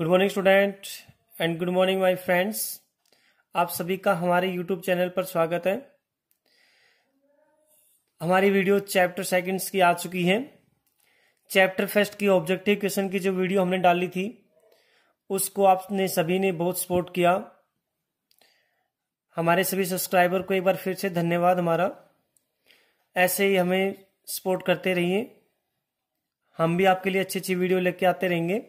good morning student and good morning my friends आप सभी का हमारे यूट्यूब चैनल पर स्वागत है हमारी वीडियो चैप्टर सेकंड्स की आ चुकी है चैप्टर फर्स्ट की ऑब्जेक्टिव क्वेश्चन की जो वीडियो हमने डाली थी उसको आपने सभी ने बहुत सपोर्ट किया हमारे सभी सब्सक्राइबर को एक बार फिर से धन्यवाद हमारा ऐसे ही हमें सपोर्ट करते रहिए हम भी आपके लिए अच्छी अच्छी वीडियो लेके आते रहेंगे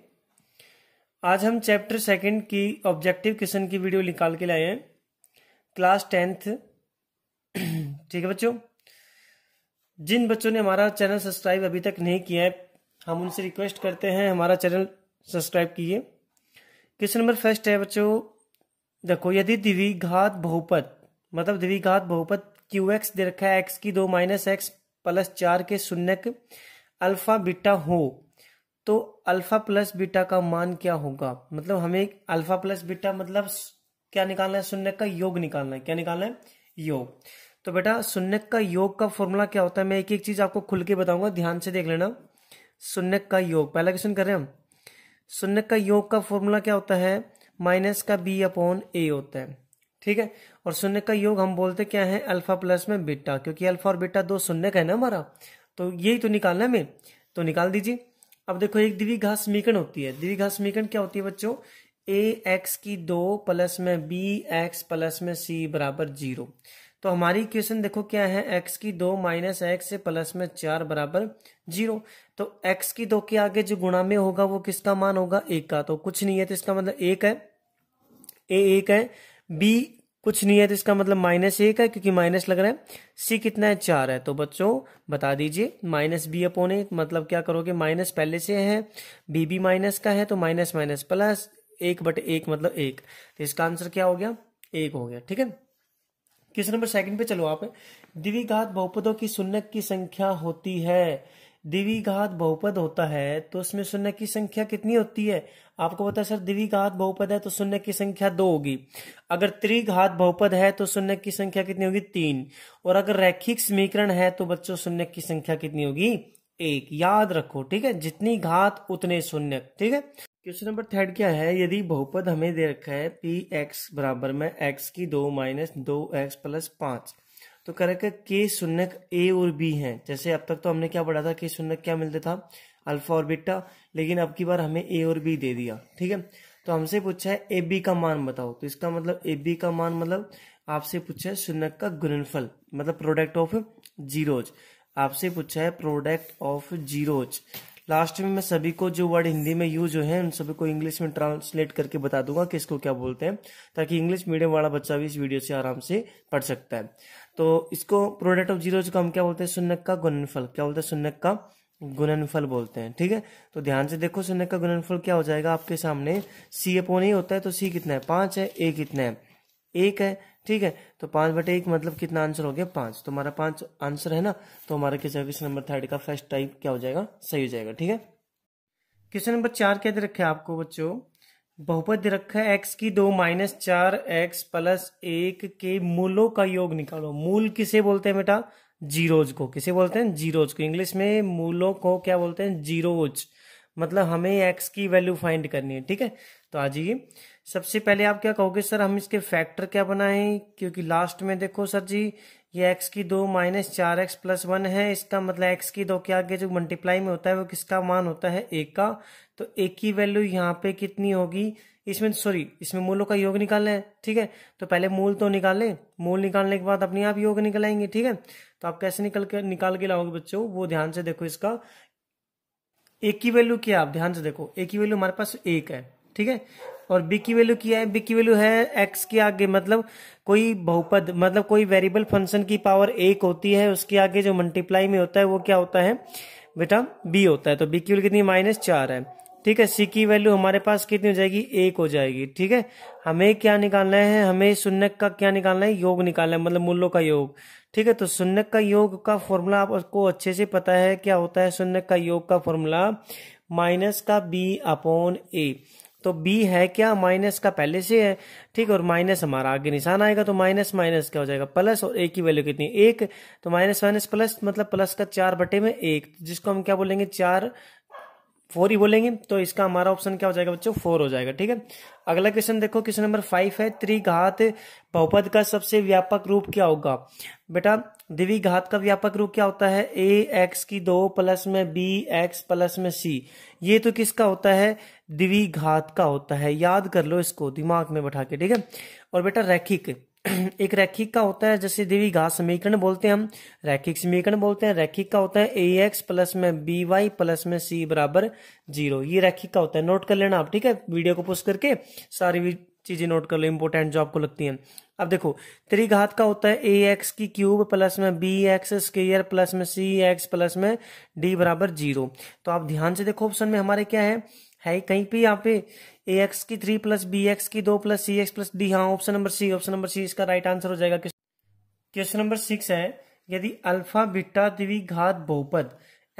आज हम चैप्टर सेकंड की ऑब्जेक्टिव क्वेश्चन की वीडियो निकाल के लाए हैं क्लास टेंथ ठीक है बच्चों जिन बच्चों ने हमारा चैनल सब्सक्राइब अभी तक नहीं किया है हम उनसे रिक्वेस्ट करते हैं हमारा चैनल सब्सक्राइब कीजिए क्वेश्चन नंबर फर्स्ट है बच्चों देखो यदि द्विघात बहुपद मतलब द्विघात बहुपद क्यू एक्स दे रखा है एक्स की दो माइनस एक्स प्लस चार के सुन्नक अल्फा बीटा हो तो अल्फा प्लस बीटा का मान क्या होगा मतलब हमें अल्फा प्लस बीटा मतलब क्या निकालना है शून्य का योग निकालना है क्या निकालना है योग तो बेटा शून्य का योग का फॉर्मूला क्या होता है मैं एक एक चीज आपको खुल के बताऊंगा ध्यान से देख लेना शून्य का योग पहला क्वेश्चन कर रहे हैं हम शून्य का योग का फॉर्मूला क्या होता है माइनस का बी अपॉन ए होता है ठीक है और शून्य का योग हम बोलते क्या है अल्फा प्लस में बीटा क्योंकि अल्फा और बीटा दो शून्य का है ना हमारा तो यही तो निकालना है हमें तो निकाल दीजिए अब देखो एक घास समीकरण होती है घास समीकरण क्या होती है बच्चों ए एक्स की दो प्लस में बी एक्स प्लस में सी बराबर जीरो तो हमारी इक्वेशन देखो क्या है एक्स की दो माइनस एक्स से प्लस में चार बराबर जीरो तो एक्स की दो के आगे जो गुणा में होगा वो किसका मान होगा एक का तो कुछ नहीं है तो इसका मतलब एक है ए एक है बी कुछ नहीं है तो इसका मतलब माइनस एक है क्योंकि माइनस लग रहा है सी कितना है चार है तो बच्चों बता दीजिए माइनस बी अपोन एक मतलब क्या करोगे माइनस पहले से है बी बी माइनस का है तो माइनस माइनस प्लस एक बट एक मतलब एक तो इसका आंसर क्या हो गया एक हो गया ठीक है क्वेश्चन नंबर सेकंड पे चलो आप द्विघात बहुपदों की शून्य की संख्या होती है द्विघात बहुपद होता है तो उसमें शून्य की संख्या कितनी होती है आपको पता है सर दिवी घात बहुपद है तो शून्य की संख्या दो होगी अगर त्रिघात बहुपद है तो शून्य की संख्या कितनी होगी तीन और अगर रैखिक समीकरण है तो बच्चों शून्य की संख्या कितनी होगी एक याद रखो ठीक है जितनी घात उतने शून्य ठीक है क्वेश्चन नंबर थर्ड क्या है यदि बहुपद हमें दे रखा है पी एक्स बराबर में एक्स की दो माइनस दो एक्स प्लस पांच तो करेक्ट के शून्य ए और बी हैं जैसे अब तक तो हमने क्या पढ़ा था के शून्य क्या मिलता था अल्फा और बिट्टा लेकिन अब की बार हमें ए और बी दे दिया ठीक है तो हमसे पूछा है ए बी का मान बताओ तो इसका मतलब ए बी का मान मतलब आपसे पूछा है शून्य का गुणनफल मतलब प्रोडक्ट ऑफ जीरोज आपसे पूछा है प्रोडक्ट ऑफ जीरोज लास्ट में मैं सभी को जो वर्ड हिंदी में यूज हुए हैं उन सभी को इंग्लिश में ट्रांसलेट करके बता दूंगा कि इसको क्या बोलते हैं ताकि इंग्लिश मीडियम वाला बच्चा भी इस वीडियो से आराम से पढ़ सकता है तो इसको प्रोडक्ट ऑफ जीरो हम क्या बोलते हैं सुनक का गुणनफल क्या बोलते हैं सुनक का गुणनफल बोलते हैं ठीक है तो ध्यान से देखो सुनक का गुणनफल क्या हो जाएगा आपके सामने सी एपो नहीं होता है तो सी कितना है पांच है ए कितना है एक है ठीक है तो पांच बटे एक मतलब कितना आंसर हो गया पांच तो हमारा पांच आंसर है ना तो हमारा क्वेश्चन नंबर थर्ड का फर्स्ट टाइप क्या हो जाएगा सही हो जाएगा ठीक है क्वेश्चन नंबर चार क्या दे रखे आपको बच्चों बहुपद रखा है एक्स की दो माइनस चार एक्स प्लस एक के मूलों का योग निकालो मूल किसे बोलते हैं बेटा जीरोज को किसे बोलते हैं जीरोज को इंग्लिश में मूलों को क्या बोलते हैं जीरोज मतलब हमें एक्स की वैल्यू फाइंड करनी है ठीक है तो आ जाइए सबसे पहले आप क्या कहोगे सर हम इसके फैक्टर क्या बनाएं क्योंकि लास्ट में देखो सर जी ये एक्स की दो माइनस चार एक्स प्लस वन है इसका मतलब एक्स की दो के आगे जो मल्टीप्लाई में होता है वो किसका मान होता है एक का तो ए की वैल्यू यहाँ पे कितनी होगी इसमें सॉरी इसमें मूलों का योग निकालना है ठीक है तो पहले मूल तो निकालें मूल निकालने के बाद अपने आप योग निकलाएंगे ठीक है तो आप कैसे निकल के निकाल के लाओगे बच्चों वो ध्यान से देखो इसका एक की वैल्यू क्या आप ध्यान से देखो एक की वैल्यू हमारे पास एक है ठीक है और बी की वैल्यू क्या है बी की वैल्यू है एक्स के आगे मतलब कोई बहुपद मतलब कोई वेरिएबल फंक्शन की पावर एक होती है उसके आगे जो मल्टीप्लाई में होता है वो क्या होता है बेटा बी होता है तो बी की वैल्यू कितनी माइनस चार है ठीक है सी की वैल्यू हमारे पास कितनी हो जाएगी एक हो जाएगी ठीक है हमें क्या निकालना है हमें शून्य का क्या निकालना है योग निकालना है मतलब मूल्यों का योग ठीक है तो शून्य का योग का फॉर्मूला आपको अच्छे से पता है क्या होता है शून्य का योग का फॉर्मूला माइनस का बी अपॉन ए तो बी है क्या माइनस का पहले से है ठीक और माइनस हमारा आगे निशान आएगा तो माइनस माइनस क्या हो जाएगा प्लस और ए की वैल्यू कितनी एक तो माइनस माइनस प्लस मतलब प्लस का चार बटे में एक जिसको हम क्या बोलेंगे चार फोर ही बोलेंगे तो इसका हमारा ऑप्शन क्या हो जाएगा बच्चों फोर हो जाएगा ठीक है अगला क्वेश्चन देखो क्वेश्चन नंबर फाइव है त्रिघात बहुपद का सबसे व्यापक रूप क्या होगा बेटा द्विघात का व्यापक रूप क्या होता है ए एक्स की दो प्लस में बी एक्स प्लस में सी ये तो किसका होता है दिवी घात का होता है याद कर लो इसको दिमाग में बैठा के ठीक है और बेटा रैखिक एक रैखिक का होता है जैसे देवी घास समीकरण बोलते हैं हम रैखिक समीकरण बोलते हैं रैखिक का होता है ए एक्स प्लस में बी वाई प्लस में सी बराबर जीरो ये रैखिक का होता है नोट कर लेना आप ठीक है वीडियो को पोस्ट करके सारी चीजें नोट कर लो इंपोर्टेंट जो आपको लगती हैं अब देखो त्रिघात का होता है ए एक्स की क्यूब प्लस में बी एक्स स्केयर प्लस में सी एक्स प्लस में डी बराबर जीरो तो आप ध्यान से देखो ऑप्शन में हमारे क्या है है कहीं पे यहाँ पे ए एक्स की थ्री प्लस बी एक्स की दो plus C X plus D हाँ option number C option number C इसका राइट आंसर हो जाएगा क्वेश्चन नंबर सिक्स है यदि अल्फा बिट्टा द्विघात बहुपद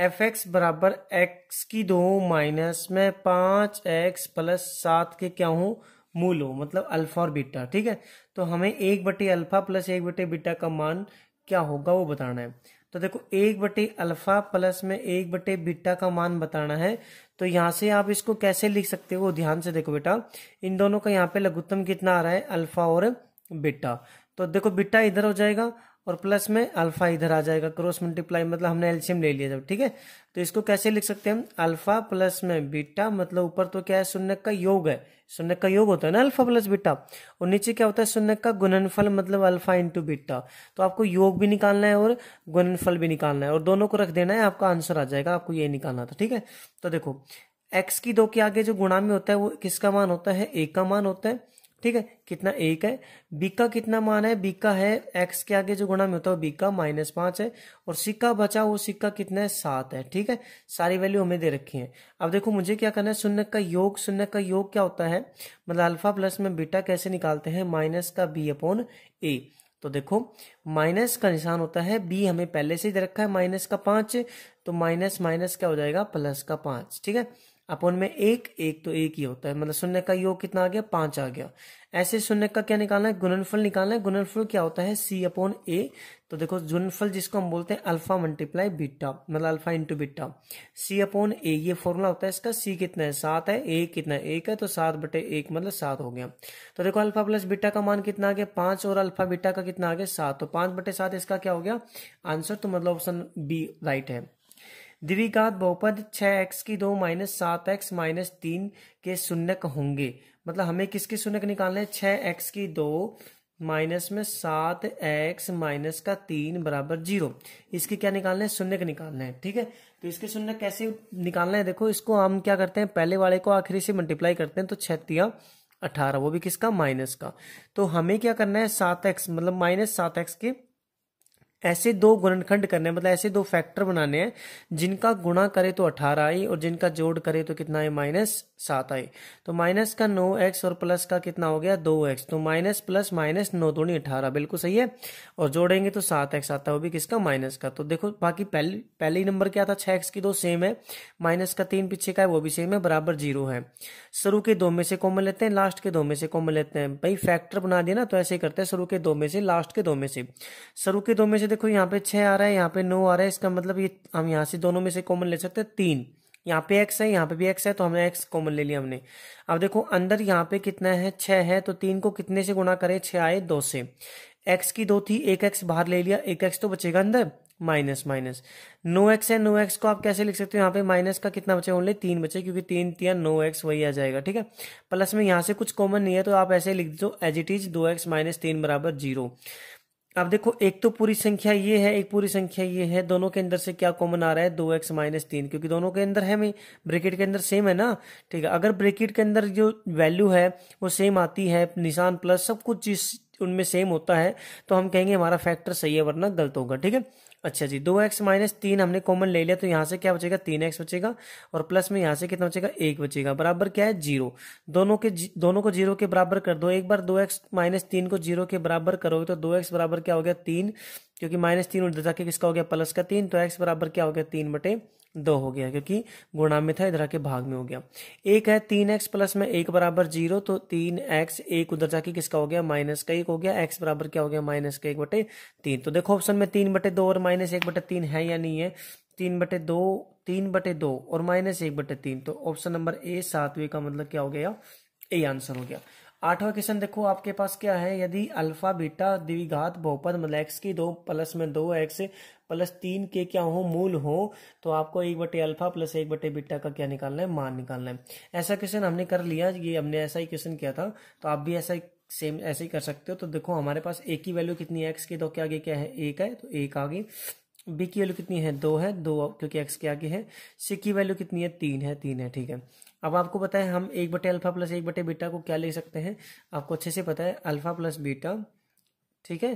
एफ एक्स बराबर एक्स की दो माइनस में पांच एक्स प्लस सात के क्या हूँ मूल हो मतलब अल्फा और बीटा ठीक है तो हमें एक बटे अल्फा प्लस एक बटे बीटा का मान क्या होगा वो बताना है तो देखो एक बटे अल्फा प्लस में एक बटे बीटा का मान बताना है तो यहाँ से आप इसको कैसे लिख सकते हो ध्यान से देखो बेटा इन दोनों का यहाँ पे लघुत्तम कितना आ रहा है अल्फा और बिट्टा तो देखो बिट्टा इधर हो जाएगा और प्लस में अल्फा इधर आ जाएगा क्रॉस मल्टीप्लाई मतलब हमने एल्शियम ले लिया जब ठीक है तो इसको कैसे लिख सकते हैं हम अल्फा प्लस में बीटा मतलब ऊपर तो क्या है शून्य का योग है शून्य का योग होता है ना अल्फा प्लस बीटा और नीचे क्या होता है शून्य का गुणनफल मतलब अल्फा इंटू बीटा तो आपको योग भी निकालना है और गुणनफल भी निकालना है और दोनों को रख देना है आपका आंसर आ जाएगा आपको ये निकालना था ठीक है तो देखो एक्स की दो के आगे जो गुणा में होता है वो किसका मान होता है एक का मान होता है ठीक है कितना एक है बी का कितना मान है बी का है एक्स के आगे जो गुणा में होता है बी का माइनस पांच है और सिक्का बचा वो सिक्का कितना है सात है ठीक है सारी वैल्यू हमें दे रखी है अब देखो मुझे क्या करना है शून्य का योग शून्य का योग क्या होता है मतलब अल्फा प्लस में बीटा कैसे निकालते हैं माइनस का बी अपॉन ए तो देखो माइनस का निशान होता है बी हमें पहले से ही दे रखा है माइनस का पांच तो माइनस माइनस क्या हो जाएगा प्लस का पांच ठीक है अपन में एक एक तो एक ही होता है मतलब शून्य का योग कितना आ गया पांच आ गया ऐसे शून्य का क्या निकालना है गुणनफल निकालना है गुणनफल क्या होता है सी अपॉन ए तो देखो गुणनफल जिसको हम बोलते हैं अल्फा मल्टीप्लाई बीटा मतलब alpha into beta C upon A ये फॉर्मूला होता है इसका सी कितना है सात है ए कितना है एक है तो सात बटे एक मतलब सात हो गया तो देखो अल्फा प्लस बीटा का मान कितना आ गया पांच और अल्फा बीटा का कितना आ गया सात तो पांच बटे सात इसका क्या हो गया आंसर तो मतलब ऑप्शन बी राइट है द्विघात बहुपद छह एक्स की दो माइनस सात एक्स माइनस तीन के शून्यक होंगे मतलब हमें किसके शून्यक निकालने छह एक्स की दो माइनस में सात एक्स माइनस का तीन बराबर जीरो इसके क्या निकालने है शून्य के निकालना है ठीक है तो इसके शून्य कैसे निकालना है देखो इसको हम क्या करते हैं पहले वाले को आखिरी से मल्टीप्लाई करते हैं तो छतिया अठारह वो भी किसका माइनस का तो हमें क्या करना है सात एक्स मतलब माइनस सात एक्स के ऐसे दो गुणनखंड करने मतलब ऐसे दो फैक्टर बनाने हैं जिनका गुणा करे तो अठारह आई और जिनका जोड़ करे तो कितना है माइनस सात आई तो माइनस का नौ एक्स और प्लस का कितना हो गया दो एक्स तो माइनस प्लस माइनस नौ दोनी अठारह बिल्कुल सही है और जोड़ेंगे तो सात एक्स आता है वो भी किसका माइनस का तो देखो बाकी पहले पहले नंबर क्या था छह एक्स की दो सेम है माइनस का तीन पीछे का है वो भी सेम है बराबर जीरो है शुरू के दो में से कॉमन लेते हैं लास्ट के दो में से कॉमन लेते हैं भाई फैक्टर बना दिया ना तो ऐसे ही करते हैं शुरू के दो में से लास्ट के दो में से शुरू के दो में से देखो यहाँ पे छः आ रहा है यहाँ पे नौ आ रहा है इसका मतलब ये हम यहाँ से दोनों में से कॉमन ले सकते हैं तीन यहाँ पे एक्स है यहाँ पे भी एक्स है तो हमने एक्स कॉमन ले लिया हमने अब देखो अंदर यहाँ पे कितना है छः है तो तीन को कितने से गुणा करें छः आए दो से एक्स की दो थी एक एक्स बाहर ले लिया एक एक्स तो बचेगा अंदर माइनस माइनस नो एक्स है नो एक्स को आप कैसे लिख सकते हो यहाँ पे माइनस का कितना बचे ओनली तीन बचे क्योंकि तीन तीन नो एक्स वही आ जाएगा ठीक है प्लस में यहाँ से कुछ कॉमन नहीं है तो आप ऐसे लिख दो एज इट इज दो एक्स माइनस तीन बराबर जीरो अब देखो एक तो पूरी संख्या ये है एक पूरी संख्या ये है दोनों के अंदर से क्या कॉमन आ रहा है दो एक्स माइनस तीन क्योंकि दोनों के अंदर है में ब्रेकेट के अंदर सेम है ना ठीक है अगर ब्रेकेट के अंदर जो वैल्यू है वो सेम आती है निशान प्लस सब कुछ चीज उनमें सेम होता है तो हम कहेंगे हमारा फैक्टर सही है वरना गलत होगा ठीक है अच्छा जी दो एक्स माइनस तीन हमने कॉमन ले लिया तो यहाँ से क्या बचेगा तीन एक्स बचेगा और प्लस में यहाँ से कितना बचेगा एक बचेगा बराबर क्या है जीरो दोनों के दोनों को जीरो के बराबर कर दो एक बार दो एक्स माइनस तीन को जीरो के बराबर करोगे तो दो एक्स बराबर क्या हो गया तीन क्योंकि माइनस तीन उधर जाके किसका हो गया प्लस का तीन तो एक्स बराबर क्या हो गया तीन बटे दो हो गया क्योंकि गुणा में था इधर के भाग में हो गया एक है तीन एक्स प्लस में एक बराबर जीरो तो तीन एक्स एक उधर जाके किसका हो गया माइनस का एक हो गया एक्स बराबर क्या हो गया माइनस का एक बटे तीन तो देखो ऑप्शन में तीन बटे दो और माइनस एक बटे तीन है या नहीं है तीन बटे दो तीन बटे दो और माइनस एक बटे तीन तो ऑप्शन नंबर ए सातवें का मतलब क्या हो गया ए आंसर हो गया आठवां क्वेश्चन देखो आपके पास क्या है यदि अल्फा बीटा द्विघात बहुपद मतलब एक्स की दो प्लस में दो एक्स प्लस तीन के क्या हो मूल हो तो आपको एक बटे अल्फा प्लस एक बटे बीटा का क्या निकालना है मान निकालना है ऐसा क्वेश्चन हमने कर लिया ये हमने ऐसा ही क्वेश्चन किया था तो आप भी ऐसा ही सेम ऐसे ही कर सकते हो तो देखो हमारे पास ए की वैल्यू कितनी है एक्स के दो के आगे क्या है एक है तो एक आगे बी की वैल्यू कितनी है दो है दो क्योंकि एक्स के आगे है सी की वैल्यू कितनी है तीन है तीन है ठीक है अब आपको पता है हम एक बटे अल्फा प्लस एक बटे बीटा को क्या ले सकते हैं आपको अच्छे से पता है अल्फा प्लस बीटा ठीक है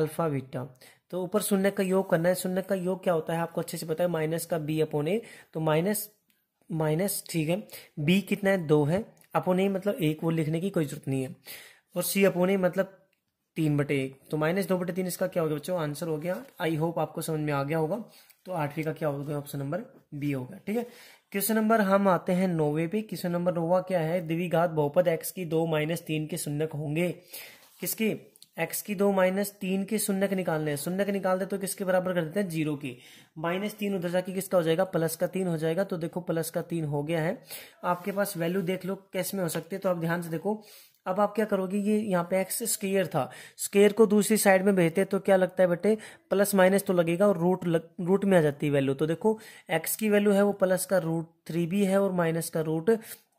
अल्फा बीटा तो ऊपर शून्य का योग करना है शून्य का योग क्या होता है आपको अच्छे से पता है माइनस का बी अपोन ए तो माइनस माइनस ठीक है बी कितना है दो है अपोन ए मतलब एक वो लिखने की कोई जरूरत नहीं है और सी अपोन ए मतलब तीन बटे एक तो माइनस दो बटे तीन इसका क्या हो गया बच्चों आंसर हो गया आई होप आपको समझ में आ गया होगा तो आठवीं का क्या हो गया ऑप्शन नंबर बी होगा ठीक है क्वेश्चन नंबर हम आते हैं नोवे पे क्वेश्चन नंबर नोवा क्या है द्विघात बहुपद एक्स की दो माइनस तीन के शून्यक होंगे किसके एक्स की दो माइनस तीन के शून्यक निकालने हैं निकाल निकालते तो किसके बराबर कर देते हैं जीरो की माइनस तीन उधर जाके किसका हो जाएगा प्लस का तीन हो जाएगा तो देखो प्लस का तीन हो गया है आपके पास वैल्यू देख लो कैसे में हो सकते हैं तो आप ध्यान से देखो अब आप क्या करोगे ये यहाँ पे एक्स स्केयर था स्केयर को दूसरी साइड में भेजते तो क्या लगता है बेटे प्लस माइनस तो लगेगा और रूट लग, रूट में आ जाती है वैल्यू तो देखो एक्स की वैल्यू है वो प्लस का रूट थ्री भी है और माइनस का रूट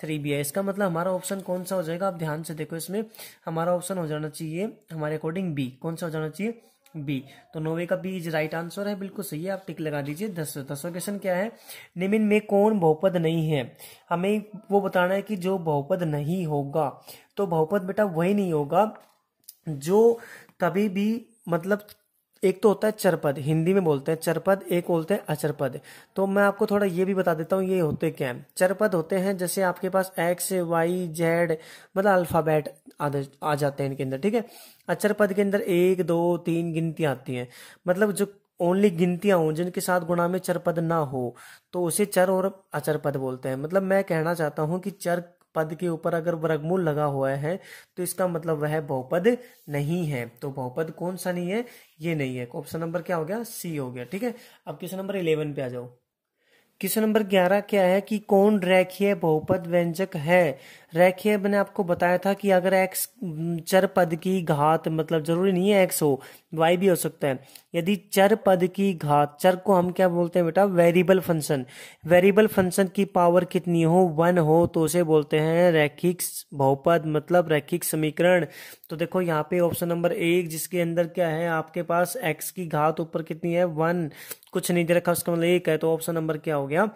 थ्री भी है इसका मतलब हमारा ऑप्शन कौन सा हो जाएगा आप ध्यान से देखो इसमें हमारा ऑप्शन हो जाना चाहिए हमारे अकॉर्डिंग बी कौन सा हो जाना चाहिए बी तो नोवे का बी इज राइट आंसर है बिल्कुल सही है आप टिक लगा दीजिए दस दसवा क्वेश्चन क्या है निमिन में कौन बहुपद नहीं है हमें वो बताना है कि जो बहुपद नहीं होगा तो बहुपद बेटा वही नहीं होगा जो कभी भी मतलब एक तो होता है चरपद हिंदी में बोलते हैं चरपद एक बोलते हैं अचरपद तो मैं आपको थोड़ा ये भी बता देता हूँ ये होते क्या है चरपद होते हैं जैसे आपके पास एक्स वाई जेड मतलब अल्फ़ाबेट आ जाते हैं इनके अंदर ठीक है अचरपद के अंदर एक दो तीन गिनतियाँ आती हैं मतलब जो ओनली गिनतियाँ हों जिनके साथ गुणा में चरपद ना हो तो उसे चर और अचरपद बोलते हैं मतलब मैं कहना चाहता हूं कि चर पद के ऊपर अगर वर्गमूल लगा हुआ है तो इसका मतलब वह बहुपद नहीं है तो बहुपद कौन सा नहीं है ये नहीं है ऑप्शन नंबर क्या हो गया सी हो गया ठीक है अब क्वेश्चन नंबर इलेवन पे आ जाओ क्वेश्चन नंबर ग्यारह क्या है कि कौन रेखीय बहुपद व्यंजक है रेखीय मैंने आपको बताया था कि अगर एक्स हम्म, चर पद की घात मतलब जरूरी नहीं है एक्स हो वाई भी हो सकता है यदि चर पद की घात चर को हम क्या बोलते हैं बेटा वेरिएबल फंक्शन वेरिएबल फंक्शन की पावर कितनी हो वन हो तो उसे बोलते हैं रैखिक बहुपद मतलब रैखिक समीकरण तो देखो यहाँ पे ऑप्शन नंबर एक जिसके अंदर क्या है आपके पास एक्स की घात ऊपर कितनी है वन कुछ नहीं दे रखा उसका मतलब एक है तो ऑप्शन नंबर क्या हो गया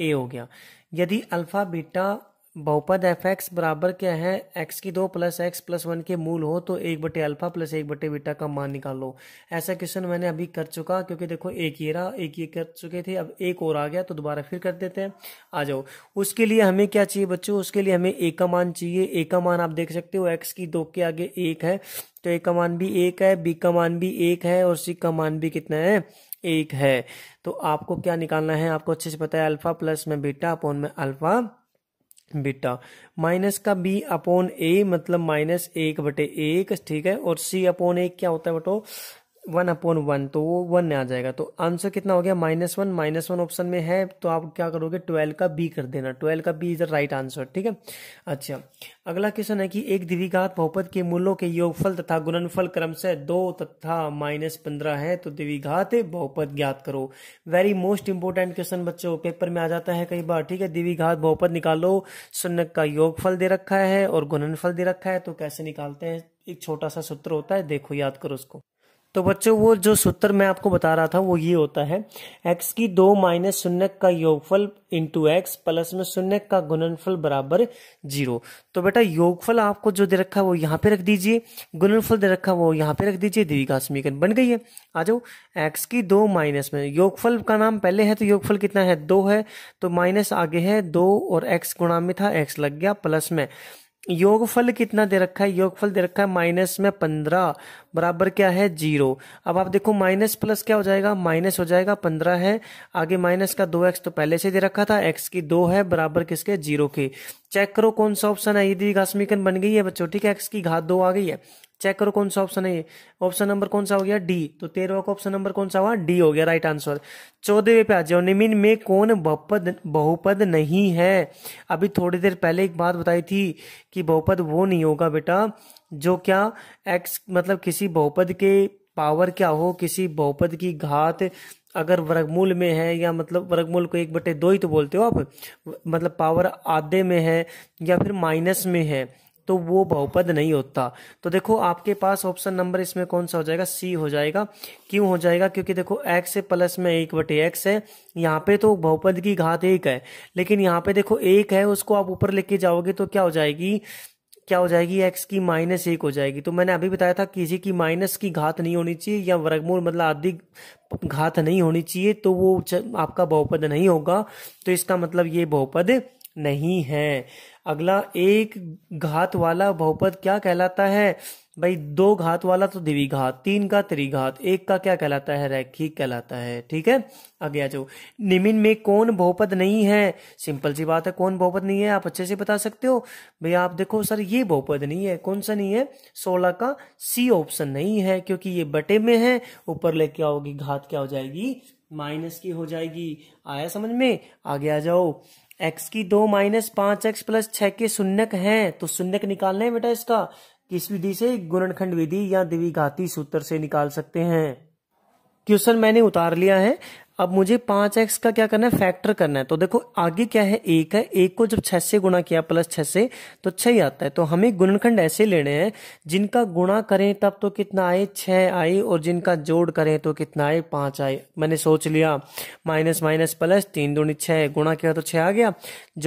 ए हो गया यदि अल्फा बीटा बहुपद एफ एक्स बराबर क्या है एक्स की दो प्लस एक्स प्लस वन के मूल हो तो एक बटे अल्फा प्लस एक बटे बीटा का मान निकाल लो ऐसा क्वेश्चन मैंने अभी कर चुका क्योंकि देखो एक ये रहा एक ये कर चुके थे अब एक और आ गया तो दोबारा फिर कर देते हैं आ जाओ उसके लिए हमें क्या चाहिए बच्चों उसके लिए हमें एक का मान चाहिए एक का मान आप देख सकते हो एक्स की दो के आगे एक है तो एक का मान भी एक है बी का मान भी एक है और सी का मान भी कितना है एक है तो आपको क्या निकालना है आपको अच्छे से पता है अल्फा प्लस में बीटा अपॉन में अल्फा बीटा माइनस का बी अपॉन ए मतलब माइनस एक बटे एक ठीक है और सी अपॉन एक क्या होता है बटो वन अपॉन वन तो वो वन आ जाएगा तो आंसर कितना हो गया minus one minus one option में है तो आप क्या करोगे ट्वेल्व का बी कर देना ट्वेल्व का B is the right answer ठीक है अच्छा अगला क्वेश्चन है कि एक द्विघात बहुपद के मूलों के योगफल तथा गुणनफल क्रम से दो तथा माइनस पंद्रह है तो द्विघात बहुपद ज्ञात करो वेरी मोस्ट इंपोर्टेंट क्वेश्चन बच्चों पेपर में आ जाता है कई बार ठीक है द्विघात बहुपद निकालो शून्य का योग दे रखा है और गुणनफल दे रखा है तो कैसे निकालते हैं एक छोटा सा सूत्र होता है देखो याद करो उसको तो बच्चों वो जो सूत्र मैं आपको बता रहा था वो ये होता है x की दो माइनस शून्य का योगफल इंटू एक्स प्लस में शून्य का गुणनफल बराबर जीरो तो बेटा योगफल आपको जो दे रखा है वो यहाँ पे रख दीजिए गुणनफल दे रखा है वो यहाँ पे रख दीजिए द्विघा समीकरण बन गई है आ जाओ एक्स की दो माइनस में योगफल का नाम पहले है तो योगफल कितना है दो है तो माइनस आगे है दो और एक्स गुणा में था एक्स लग गया प्लस में योगफल कितना दे रखा है योगफल दे रखा है माइनस में पंद्रह बराबर क्या है जीरो अब आप देखो माइनस प्लस क्या हो जाएगा माइनस हो जाएगा पंद्रह है आगे माइनस का दो एक्स तो पहले से दे रखा था एक्स की दो है बराबर किसके जीरो के चेक करो कौन सा ऑप्शन है ये घासमीकन बन गई है बच्चों ठीक है एक्स की घात दो आ गई है चेक करो कौन सा ऑप्शन है ये ऑप्शन नंबर कौन सा हो गया डी तो तेरहवा का ऑप्शन नंबर कौन सा हुआ डी हो गया राइट आंसर चौदहवे पे आ जाओ निमिन में कौन बहुपद बहुपद नहीं है अभी थोड़ी देर पहले एक बात बताई थी कि बहुपद वो नहीं होगा बेटा जो क्या एक्स मतलब किसी बहुपद के पावर क्या हो किसी बहुपद की घात अगर वर्गमूल में है या मतलब वर्गमूल को एक बटे दो ही तो बोलते हो आप मतलब पावर आधे में है या फिर माइनस में है तो वो बहुपद नहीं होता तो देखो आपके पास ऑप्शन नंबर इसमें कौन सा हो जाएगा सी हो जाएगा क्यों हो जाएगा क्योंकि देखो एक्स प्लस में एक बटे एक्स है यहाँ पे तो बहुपद की घात एक है लेकिन यहाँ पे देखो एक है उसको आप ऊपर लेके जाओगे तो क्या हो जाएगी क्या हो जाएगी एक्स की माइनस एक हो जाएगी तो मैंने अभी बताया था किसी की माइनस की घात नहीं होनी चाहिए या वर्गमूल मतलब अधिक घात नहीं होनी चाहिए तो वो आपका बहुपद नहीं होगा तो इसका मतलब ये बहुपद नहीं है अगला एक घात वाला बहुपद क्या कहलाता है भाई दो घात वाला तो दिवी घात तीन का त्रिघात एक का क्या कहलाता है रैखिक कहलाता है ठीक है आगे आ जाओ निमिन में कौन बहुपद नहीं है सिंपल सी बात है कौन बहुपद नहीं है आप अच्छे से बता सकते हो भाई आप देखो सर ये बहुपद नहीं है कौन सा नहीं है सोलह का सी ऑप्शन नहीं है क्योंकि ये बटे में है ऊपर लेके आओगी घात क्या हो जाएगी माइनस की हो जाएगी आया समझ में आगे आ जाओ एक्स की दो माइनस पांच एक्स प्लस छह के शून्यक है तो शून्यक निकालना है बेटा इसका किस विधि से गुणनखंड विधि या द्विघाती सूत्र से निकाल सकते हैं क्वेश्चन मैंने उतार लिया है अब मुझे पांच एक्स का क्या करना है फैक्टर करना है तो देखो आगे क्या है एक है एक को जब छह से गुणा किया प्लस छह से तो छह ही आता है तो हमें गुणनखंड ऐसे लेने हैं जिनका गुणा करें तब तो कितना आए छह आए और जिनका जोड़ करें तो कितना आए पांच आए मैंने सोच लिया माइनस माइनस प्लस तीन दूनी छह गुणा किया तो छह आ गया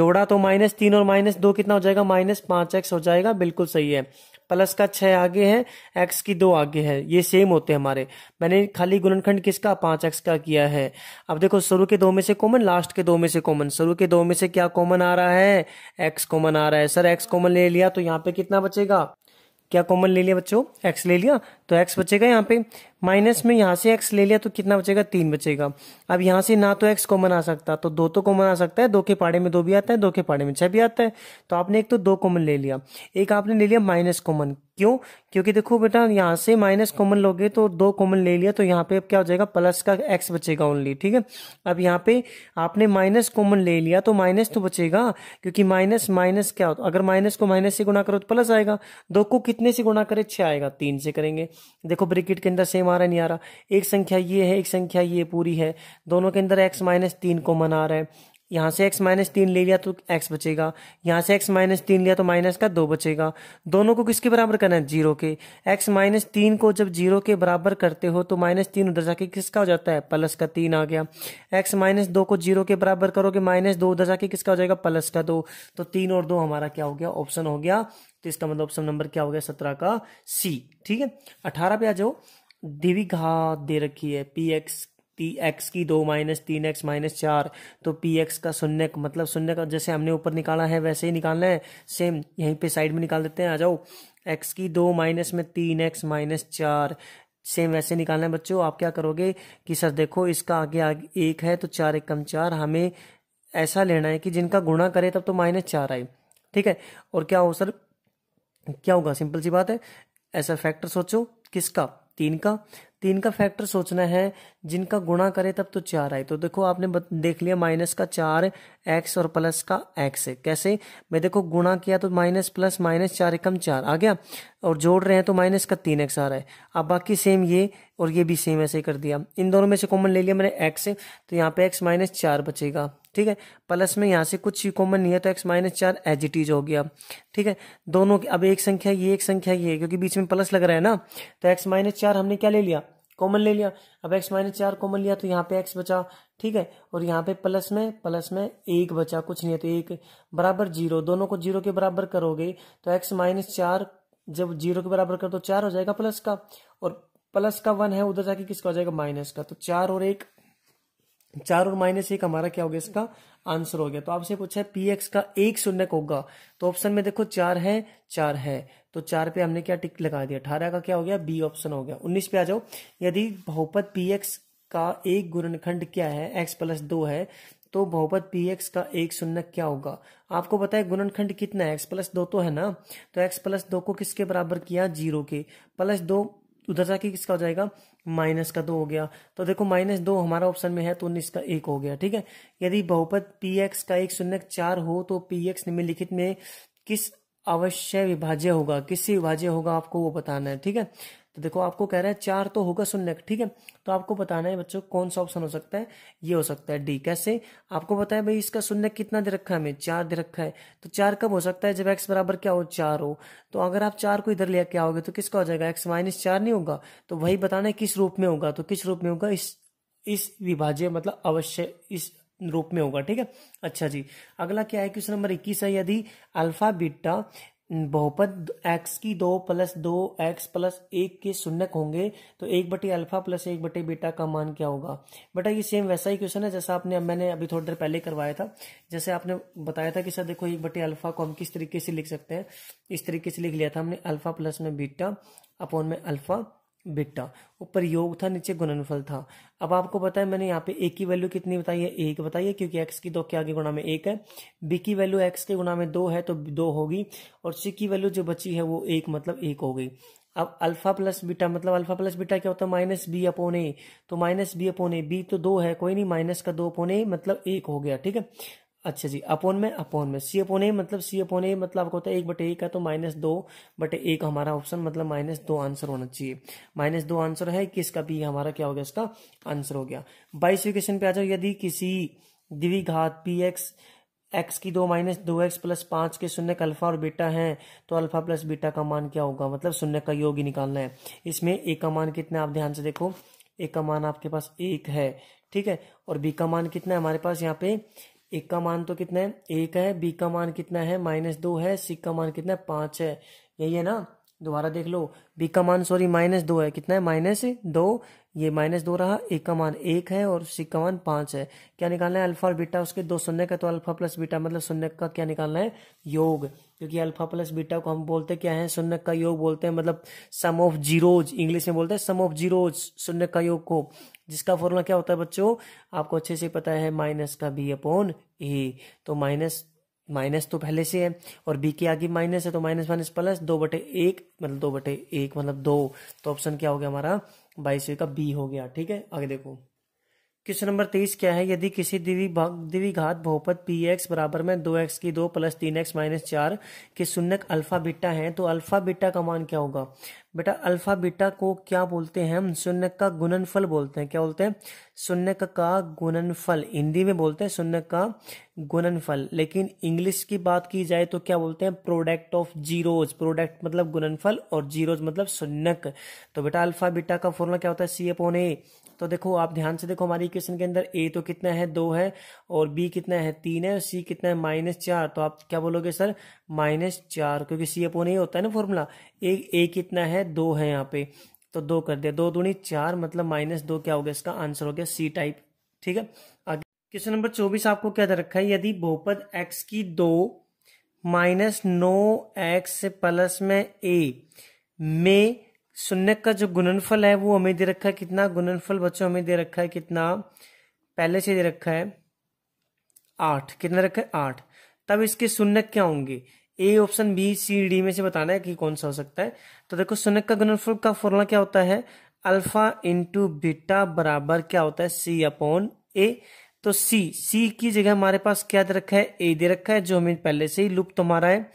जोड़ा तो माइनस तीन और माइनस दो कितना हो जाएगा माइनस पांच एक्स हो जाएगा बिल्कुल सही है प्लस का छः आगे है एक्स की दो आगे है ये सेम होते हैं हमारे मैंने खाली गुणनखंड किसका पाँच एक्स का किया है अब देखो शुरू के दो में से कॉमन लास्ट के दो में से कॉमन शुरू के दो में से क्या कॉमन आ रहा है एक्स कॉमन आ रहा है सर एक्स कॉमन ले लिया तो यहाँ पे कितना बचेगा क्या कॉमन ले लिया बच्चों एक्स ले लिया तो एक्स बचेगा यहाँ पे माइनस में यहाँ से एक्स ले लिया तो कितना बचेगा तीन बचेगा अब यहाँ से ना तो एक्स कॉमन आ सकता तो दो तो कॉमन आ सकता है दो के पाड़े में दो भी आता है दो के पाड़े में छह भी आता है तो आपने एक तो दो कॉमन ले लिया एक आपने ले लिया माइनस कॉमन क्यों क्योंकि देखो बेटा यहाँ से माइनस कॉमन लोगे तो दो कॉमन ले लिया तो यहाँ पे अब क्या हो जाएगा प्लस का एक्स बचेगा ओनली ठीक है अब यहाँ पे आपने माइनस कॉमन ले लिया तो माइनस तो बचेगा क्योंकि माइनस माइनस क्या होता अगर माइनस को माइनस से गुणा करो तो प्लस आएगा दो को कितने से गुणा करे छह आएगा तीन से करेंगे देखो ब्रिकेट के अंदर सेम हमारा नहीं आ रहा एक संख्या ये है एक संख्या ये पूरी है दोनों के अंदर एक्स माइनस तीन कॉमन आ रहा है यहाँ से एक्स माइनस तीन ले लिया तो एक्स बचेगा यहाँ से एक्स माइनस तीन लिया तो माइनस का दो बचेगा दोनों को किसके बराबर करना है जीरो के एक्स माइनस तीन को जब जीरो के बराबर करते हो तो माइनस तीन उधर जाके किसका हो जाता है प्लस का तीन आ गया एक्स माइनस दो को जीरो के बराबर करोगे माइनस दो उधर जाके किसका हो जाएगा प्लस का दो तो तीन और दो हमारा क्या हो गया ऑप्शन हो गया तो इसका मतलब ऑप्शन नंबर क्या हो गया सत्रह का सी ठीक है अठारह पे आ जाओ द्विघात दे रखी है पी एक्स पी एक्स की दो माइनस तीन एक्स माइनस चार तो पी एक्स का शून्य मतलब शून्य का जैसे हमने ऊपर निकाला है वैसे ही निकालना है सेम यहीं पे साइड में निकाल देते हैं आ जाओ एक्स की दो माइनस में तीन एक्स माइनस चार सेम वैसे निकालना है बच्चों आप क्या करोगे कि सर देखो इसका आगे आगे एक है तो चार एक कम चार हमें ऐसा लेना है कि जिनका गुणा करे तब तो माइनस चार आए ठीक है और क्या हो सर क्या होगा सिंपल सी बात है ऐसा फैक्टर सोचो किसका तीन का तीन का फैक्टर सोचना है जिनका गुणा करे तब तो चार आए तो देखो आपने देख लिया माइनस का चार एक्स और प्लस का एक्स कैसे मैं देखो गुणा किया तो माइनस प्लस माइनस चार एकम चार आ गया और जोड़ रहे हैं तो माइनस का तीन एक्स आ रहा है अब बाकी सेम ये और ये भी सेम ऐसे ही कर दिया इन दोनों में से कॉमन ले लिया मैंने एक्स तो यहाँ पे एक्स माइनस चार बचेगा ठीक है प्लस में यहाँ से कुछ कॉमन नहीं है तो एक्स माइनस चार एज इट इज हो गया ठीक है दोनों अब एक संख्या ये एक संख्या ये क्योंकि बीच में प्लस लग रहा है ना तो एक्स माइनस चार हमने क्या ले लिया कॉमन ले लिया अब एक्स माइनस चार कॉमन लिया तो यहाँ पे एक्स बचा ठीक है और यहाँ पे प्लस में प्लस में एक बचा कुछ नहीं है तो एक बराबर जीरो दोनों को जीरो के बराबर करोगे तो एक्स माइनस चार जब जीरो के बराबर कर तो चार हो जाएगा प्लस का और प्लस का वन है उधर जाके किसका हो जाएगा माइनस का तो चार और एक चार और माइनस एक हमारा क्या हो गया इसका आंसर हो गया तो आपसे पूछा है पी एक्स का एक शून्य होगा तो ऑप्शन में देखो चार है चार है तो चार पे हमने क्या टिक लगा दिया अठारह का क्या हो गया बी ऑप्शन हो गया उन्नीस पे आ जाओ यदि बहुपत पी एक्स का एक गुणनखंड क्या है एक्स प्लस दो है तो बहुपत पी एक्स का एक शून्य क्या होगा आपको पता है गुणनखंड कितना है एक्स प्लस दो तो है ना तो एक्स प्लस दो को किसके बराबर किया जीरो के प्लस दो उधर जाके किसका हो जाएगा माइनस का दो हो गया तो देखो माइनस दो हमारा ऑप्शन में है तो उन्नीस का एक हो गया ठीक है यदि बहुपत पी एक्स का एक शून्य चार हो तो पी एक्स निम्नलिखित में किस अवश्य विभाज्य होगा किससे विभाज्य होगा आपको वो बताना है ठीक है तो देखो आपको कह रहा है चार तो होगा शून्य ठीक है तो आपको बताना है बच्चों कौन सा ऑप्शन हो सकता है ये हो सकता है डी कैसे आपको बताया भाई इसका शून्य कितना दे रखा है हमें चार दे रखा है तो चार कब हो सकता है जब एक्स बराबर क्या हो चार हो तो अगर आप चार को इधर लेके आओगे तो किसका हो जाएगा एक्स माइनस चार नहीं होगा तो वही बताना है किस रूप में होगा तो किस रूप में होगा इस इस विभाज्य मतलब अवश्य इस रूप में होगा ठीक है अच्छा जी अगला क्या है क्वेश्चन नंबर इक्कीस है यदि अल्फा बीटा बहुपद एक्स की दो प्लस दो एक्स प्लस एक के शून्यक होंगे तो एक बटे अल्फा प्लस एक बटे बीटा का मान क्या होगा बेटा ये सेम वैसा ही क्वेश्चन है जैसा आपने मैंने अभी थोड़ी देर पहले करवाया था जैसे आपने बताया था कि सर देखो एक बटे अल्फा को हम किस तरीके से लिख सकते हैं इस तरीके से लिख लिया था हमने अल्फा प्लस में बीटा अपॉन में अल्फा बिट्टा ऊपर योग था नीचे गुणनफल था अब आपको पता है मैंने यहाँ पे ए की वैल्यू कितनी बताई है एक बताई है क्योंकि एक्स की दो के आगे गुणा में एक है बी की वैल्यू एक्स के गुणा में दो है तो दो होगी और सी की वैल्यू जो बची है वो एक मतलब एक हो गई अब अल्फा प्लस बीटा मतलब अल्फा प्लस बीटा क्या होता है माइनस बी अपोने तो माइनस बी अपोने बी तो दो है कोई नहीं माइनस का दो ए मतलब एक हो गया ठीक है अच्छा जी अपोन में अपोन में सी अपोन ए मतलब सी अपोन ए मतलब आपको होता है एक बटे एक का तो माइनस दो बटे एक हमारा ऑप्शन मतलब माइनस दो आंसर होना चाहिए माइनस दो आंसर है किसका भी हमारा क्या हो गया इसका आंसर हो गया बाईसवें क्वेश्चन पे आ जाओ यदि किसी द्विघात पी एक्स एक्स की दो माइनस दो एक्स प्लस पांच के शून्य का अल्फा और बीटा है तो अल्फा प्लस बीटा का मान क्या होगा मतलब शून्य का योग ही निकालना है इसमें एक का मान कितना आप ध्यान से देखो एक का मान आपके पास एक है ठीक है और बी का मान कितना है हमारे पास यहाँ पे एक का मान तो कितना है एक है बी का मान कितना है माइनस दो है सी का मान कितना है पाँच है यही है ना दोबारा देख लो बी का मान सॉरी माइनस दो है कितना है माइनस दो ये माइनस दो रहा एक का मान एक है और सी का मान पाँच है क्या निकालना है अल्फा और बीटा उसके दो शून्य का तो अल्फा प्लस बीटा मतलब शून्य का क्या निकालना है योग क्योंकि अल्फा प्लस बीटा को हम बोलते क्या है शून्य का योग बोलते हैं मतलब सम ऑफ जीरोज इंग्लिश में बोलते हैं सम ऑफ जीरोज शून्य का योग को जिसका फॉर्मूला क्या होता है बच्चों आपको अच्छे से पता है माइनस का बी अपॉन ए तो माइनस माइनस तो पहले से है और बी के आगे माइनस है तो माइनस माइनस प्लस दो बटे एक मतलब दो बटे एक मतलब दो तो ऑप्शन क्या हो गया हमारा बाईसवे का बी हो गया ठीक है आगे देखो क्वेश्चन नंबर तेईस क्या है यदि किसी दिवी दिविघात बहुपद पी एक्स बराबर में दो एक्स की दो प्लस तीन एक्स माइनस चार के सुनक अल्फा बीटा है तो अल्फा बीटा का मान क्या होगा बेटा अल्फा बीटा को क्या बोलते हैं हम शून्य का गुणनफल बोलते हैं क्या बोलते हैं शून्य का गुणनफल हिंदी में बोलते हैं शून्य का गुणनफल लेकिन इंग्लिश की बात की जाए तो क्या बोलते हैं प्रोडक्ट ऑफ जीरोज प्रोडक्ट मतलब गुणनफल और जीरोज मतलब शून्य तो बेटा अल्फा बीटा का फॉर्मूला क्या होता है सी एपोन ए तो देखो आप ध्यान से देखो हमारी इक्वेशन के अंदर ए तो कितना है दो है और बी कितना है तीन है और सी कितना है माइनस चार तो आप क्या बोलोगे सर माइनस चार क्योंकि सी एपोन ए होता है ना फॉर्मूला ए ए कितना है दो है यहाँ पे तो दो कर दिया दो दूनी चार मतलब माइनस दो क्या हो गया इसका आंसर हो गया सी टाइप ठीक है आगे क्वेश्चन नंबर चौबीस आपको क्या दे रखा है यदि बहुपद एक्स की दो माइनस नो एक्स प्लस में ए में शून्य का जो गुणनफल है वो हमें दे रखा है कितना गुणनफल बच्चों हमें दे रखा है कितना पहले से दे रखा है आठ कितना रखा है आठ तब इसके शून्य क्या होंगे A option B C D में से बताना है कि कौन सा हो सकता है तो देखो सुनक का गुणनफल का फॉर्मूला क्या होता है अल्फा इंटू बीटा बराबर क्या होता है सी अपॉन ए तो सी सी की जगह हमारे पास क्या दे रखा है ए दे रखा है जो हमें पहले से ही लुप्त तो हमारा है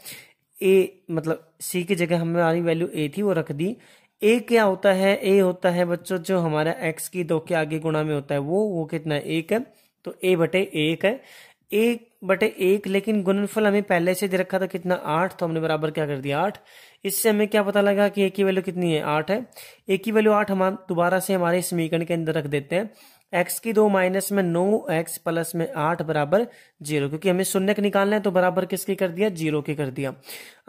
ए मतलब सी की जगह हमारी वैल्यू ए थी वो रख दी ए क्या होता है ए होता है बच्चों जो हमारा एक्स की दो के आगे गुणा में होता है वो वो कितना है एक है तो ए बटे एक है एक बटे एक लेकिन गुणनफल हमें पहले से दे रखा था कितना आठ तो हमने बराबर क्या कर दिया आठ इससे हमें क्या पता लगा कि ए की वैल्यू कितनी है आठ है ए की वैल्यू आठ हम दोबारा से हमारे समीकरण के अंदर रख देते हैं एक्स की दो माइनस में नो एक्स प्लस में आठ बराबर जीरो क्योंकि हमें शून्य के निकालना है तो बराबर किसके कर दिया जीरो के कर दिया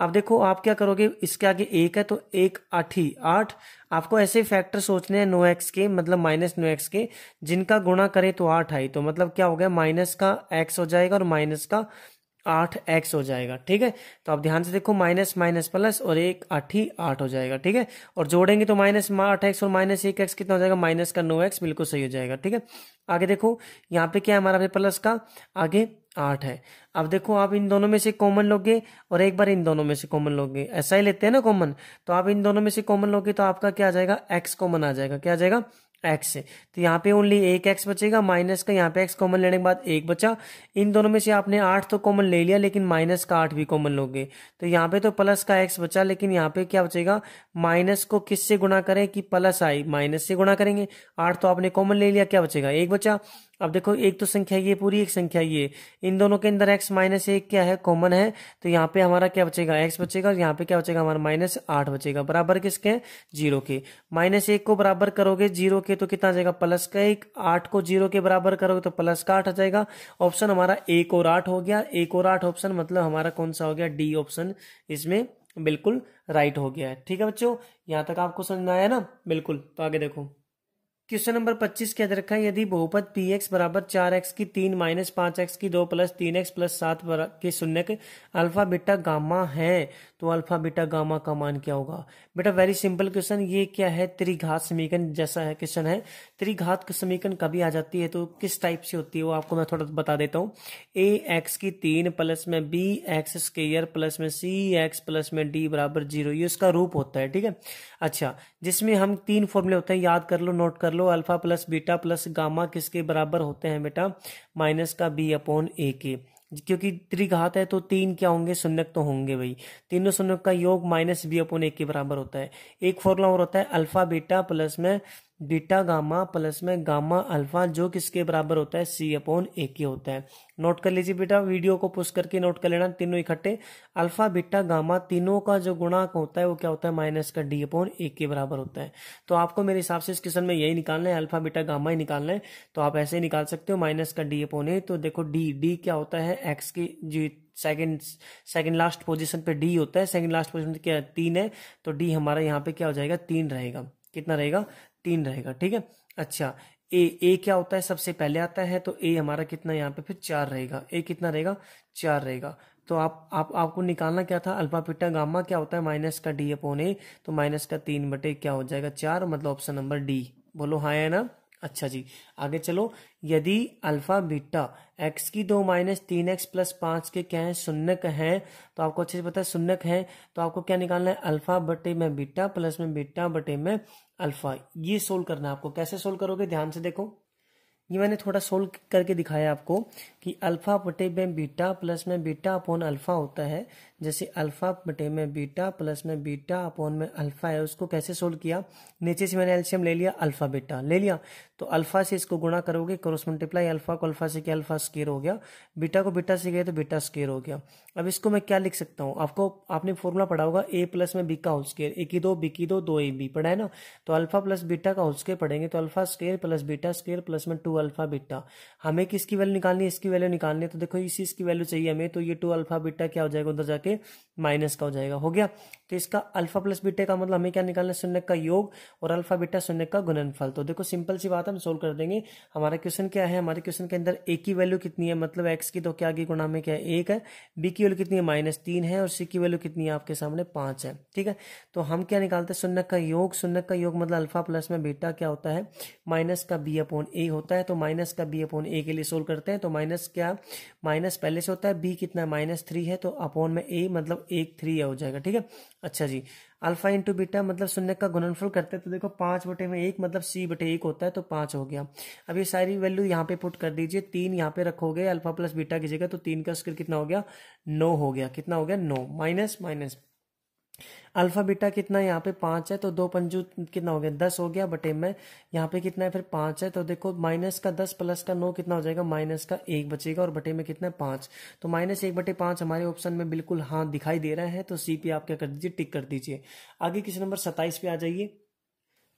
अब देखो आप क्या करोगे इसके आगे एक है तो एक आठ ही आठ आपको ऐसे फैक्टर सोचने हैं नो एक्स के मतलब माइनस नो एक्स के जिनका गुणा करें तो आठ आई तो मतलब क्या हो गया माइनस का एक्स हो जाएगा और माइनस का आठ एक्स हो जाएगा ठीक है तो आप ध्यान से देखो माइनस माइनस प्लस और एक आठ ही आठ हो जाएगा ठीक है और जोड़ेंगे तो माइनस आठ एक्स और माइनस एक एक्स कितना हो जाएगा माइनस का नो एक्स बिल्कुल सही हो जाएगा ठीक है आगे देखो यहाँ पे क्या है हमारा प्लस का आगे आठ है अब देखो आप इन दोनों में से कॉमन लोगे और एक बार इन दोनों में से कॉमन लोगे ऐसा ही लेते हैं ना कॉमन तो आप इन दोनों में से कॉमन लोगे तो आपका क्या आ जाएगा एक्स कॉमन आ जाएगा क्या आ जाएगा एक्स तो यहाँ पे ओनली एक एक्स बचेगा माइनस का यहाँ पे एक्स कॉमन लेने के बाद एक बचा इन दोनों में से आपने आठ तो कॉमन ले लिया लेकिन माइनस का आठ भी कॉमन लोगे तो यहाँ पे तो प्लस का एक्स बचा लेकिन यहाँ पे क्या बचेगा माइनस को किस से गुणा करें कि प्लस आई माइनस से गुणा करेंगे आठ तो आपने कॉमन ले लिया क्या बचेगा एक बचा अब देखो एक तो संख्या ये पूरी एक संख्या ये इन दोनों के अंदर एक्स माइनस एक क्या है कॉमन है तो यहाँ पे हमारा क्या बचेगा एक्स बचेगा और यहाँ पे क्या बचेगा हमारा माइनस आठ बचेगा बराबर किसके जीरो के माइनस एक को बराबर करोगे जीरो के तो कितना आ जाएगा प्लस का एक आठ को जीरो के बराबर करोगे तो प्लस का आठ आ जाएगा ऑप्शन हमारा एक और आठ हो गया एक और आठ ऑप्शन मतलब हमारा कौन सा हो गया डी ऑप्शन इसमें बिल्कुल राइट हो गया है ठीक है बच्चों यहाँ तक आपको समझ में आया ना बिल्कुल तो आगे देखो क्वेश्चन नंबर 25 के रखा है यदि बहुपद पी एक्स बराबर चार एक्स की तीन माइनस पांच एक्स की दो प्लस तीन एक्स प्लस सात के शून्य के अल्फा बीटा गामा है तो अल्फा बीटा गामा का मान क्या होगा बेटा वेरी सिंपल क्वेश्चन ये क्या है त्रिघात समीकरण जैसा है क्वेश्चन है त्रिघात समीकरण कभी आ जाती है तो किस टाइप से होती है वो आपको मैं थोड़ा बता देता हूँ ए एक्स की तीन प्लस में बी एक्स स्केयर प्लस में सी एक्स प्लस में डी बराबर जीरो ये उसका रूप होता है ठीक है अच्छा जिसमें हम तीन फॉर्मूले होते हैं याद कर लो नोट कर लो लो alpha plus beta plus gamma किसके बराबर होते हैं बेटा माइनस का बी अपॉन ए के क्योंकि त्रिघात है तो तीन क्या होंगे शून्यक तो होंगे भाई तीनों शून्यक का योग माइनस बी अपॉन ए के बराबर होता है एक फॉर्मूला और होता है अल्फा बीटा प्लस में बीटा गामा प्लस में गामा अल्फा जो किसके बराबर होता है सी अपॉन ए के होता है नोट कर लीजिए बेटा वीडियो को पुश करके नोट कर लेना तीनों इकट्ठे अल्फा बीटा गामा तीनों का जो गुणाक होता है वो क्या होता है माइनस का डी अपॉन ए के बराबर होता है तो आपको मेरे हिसाब से इस क्वेश्चन में यही निकालना है अल्फा बीटा गामा ही निकालना है तो आप ऐसे ही निकाल सकते हो माइनस का डी अपोन ए तो देखो डी डी क्या होता है एक्स की जी सेकेंड सेकेंड लास्ट पोजिशन पे डी होता है सेकेंड लास्ट पोजिशन क्या तीन है तो डी हमारा यहाँ पे क्या हो जाएगा तीन रहेगा कितना रहेगा तीन रहेगा ठीक है अच्छा ए ए क्या होता है सबसे पहले आता है तो ए हमारा कितना यहाँ पे फिर चार रहेगा ए कितना रहेगा चार रहेगा तो आप आप आपको निकालना क्या था अल्फा पिटा गामा क्या होता है माइनस का डी अपोन ए तो माइनस का तीन बटे क्या हो जाएगा चार मतलब ऑप्शन नंबर डी बोलो हाँ है ना अच्छा जी आगे चलो यदि अल्फा बीटा एक्स की दो माइनस तीन एक्स प्लस पांच के क्या है शून्यक है तो आपको अच्छे से पता है शून्यक है तो आपको क्या निकालना है अल्फा बटे में बीटा प्लस में बीटा बटे में अल्फा ये सोल्व करना है आपको कैसे सोल्व करोगे ध्यान से देखो ये मैंने थोड़ा सोल्व करके दिखाया आपको कि अल्फा बटे में बीटा प्लस में बीटा अपॉन अल्फा होता है जैसे अल्फा बटे में बीटा प्लस में बीटा अपॉन में अल्फा है उसको कैसे सोल्व किया नीचे से मैंने एल्शियम ले लिया अल्फा बीटा ले लिया तो अल्फा से इसको गुणा करोगे क्रॉस मल्टीप्लाई अल्फा को अल्फा से किया अल्फा स्केयर हो गया बीटा को बीटा से गया तो बीटा स्केयर हो गया अब इसको मैं क्या लिख सकता हूँ आपको आपने फॉर्मूला पढ़ा होगा ए प्लस में बी का होल स्केयर ए की दो बी की दो दो ए बी पढ़ा है ना तो अल्फा प्लस बीटा का होल स्केयर पढ़ेंगे तो alpha square plus beta square plus में टू अल्फा बीटा हमें किसकी वैल्यू निकालनी है इसकी वैल्यू निकालनी है तो देखो इसी इसकी वैल्यू चाहिए हमें तो ये टू अल्फा बीटा क्या हो जाएगा उधर जाके माइनस का हो जाएगा हो गया तो इसका अल्फा प्लस बीटा का मतलब हमें क्या निकालना है शून्य का योग और अल्फा बीटा शून्य का गुणनफल तो देखो सिंपल सी बात है हम सोल्व कर देंगे हमारा क्वेश्चन क्या है हमारे क्वेश्चन के अंदर ए की वैल्यू कितनी है मतलब एक्स की तो क्या की गुणा में क्या है एक है बी की वैल्यू कितनी है माइनस तीन है और सी की वैल्यू कितनी है आपके सामने पांच है ठीक है तो हम क्या निकालते हैं सुन्नक का योग सुन्नक का योग मतलब अल्फा प्लस में बेटा क्या होता है माइनस का बी अपॉन ए होता है तो माइनस का बी अपॉन ए के लिए सोल्व करते हैं तो माइनस क्या माइनस पहले से होता है बी कितना माइनस थ्री है तो अपॉन में ए मतलब एक थ्री हो जाएगा ठीक है अच्छा जी अल्फा इंटू बीटा मतलब शून्य का गुणनफल करते हैं तो देखो पाँच बटे में एक मतलब सी बटे एक होता है तो पाँच हो गया अब ये सारी वैल्यू यहाँ पे पुट कर दीजिए तीन यहाँ पे रखोगे अल्फा प्लस बीटा की जगह तो तीन का स्क्र कितना हो गया नो हो गया कितना हो गया नो माइनस माइनस अल्फा बीटा कितना यहाँ पे पांच है तो दो पंजू कितना हो गया दस हो गया बटे में यहाँ पे कितना है फिर पांच है तो देखो माइनस का दस प्लस का नौ कितना हो जाएगा माइनस का एक बचेगा और बटे में कितना है पांच तो माइनस एक बटे पांच हमारे ऑप्शन में बिल्कुल हाँ दिखाई दे रहा है तो सी पी आप क्या कर दीजिए टिक कर दीजिए आगे किसी नंबर सत्ताईस पे आ जाइए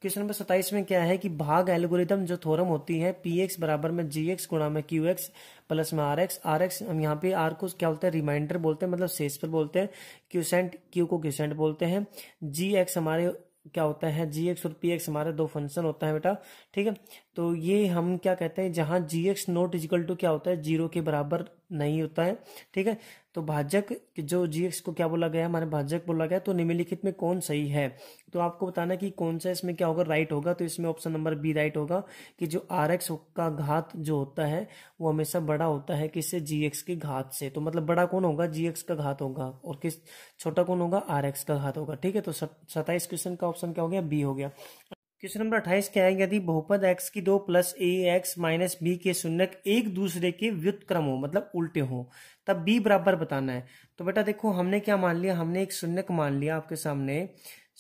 क्वेश्चन नंबर सत्ताईस में क्या है कि भाग एल्गोरिदम जो थोरम होती है पी एक्स बराबर में जी एक्स गुणा में क्यू एक्स प्लस में आर एक्स आर एक्स हम यहाँ पे आर को क्या बोलते हैं रिमाइंडर बोलते हैं मतलब शेष पर बोलते हैं क्यूसेंट क्यू को क्यूसेंट बोलते हैं जी एक्स हमारे क्या होता है जी एक्स और पी एक्स हमारे दो फंक्शन होता है बेटा ठीक है तो ये हम क्या कहते हैं जहाँ G X not equal to क्या होता है जीरो के बराबर नहीं होता है ठीक है तो भाजक जो जी एक्स को क्या बोला गया हमारे भाजक बोला गया तो निम्नलिखित में कौन सही है तो आपको बताना कि कौन सा इसमें क्या होगा राइट होगा तो इसमें ऑप्शन नंबर बी राइट होगा कि जो आर एक्स का घात जो होता है वो हमेशा बड़ा होता है किससे जी एक्स के घात से तो मतलब बड़ा कौन होगा जी एक्स का घात होगा और किस छोटा कौन होगा आर एक्स का घात होगा ठीक है तो सत्ताईस क्वेश्चन का ऑप्शन क्या हो गया बी हो गया क्वेश्चन नंबर अट्ठाईस क्या है यदि बहुपद एक्स की दो प्लस ए एक्स माइनस बी के शून्यक एक दूसरे के व्युतक्रम हो मतलब उल्टे हो तब बी बराबर बताना है तो बेटा देखो हमने क्या मान लिया हमने एक शून्यक मान लिया आपके सामने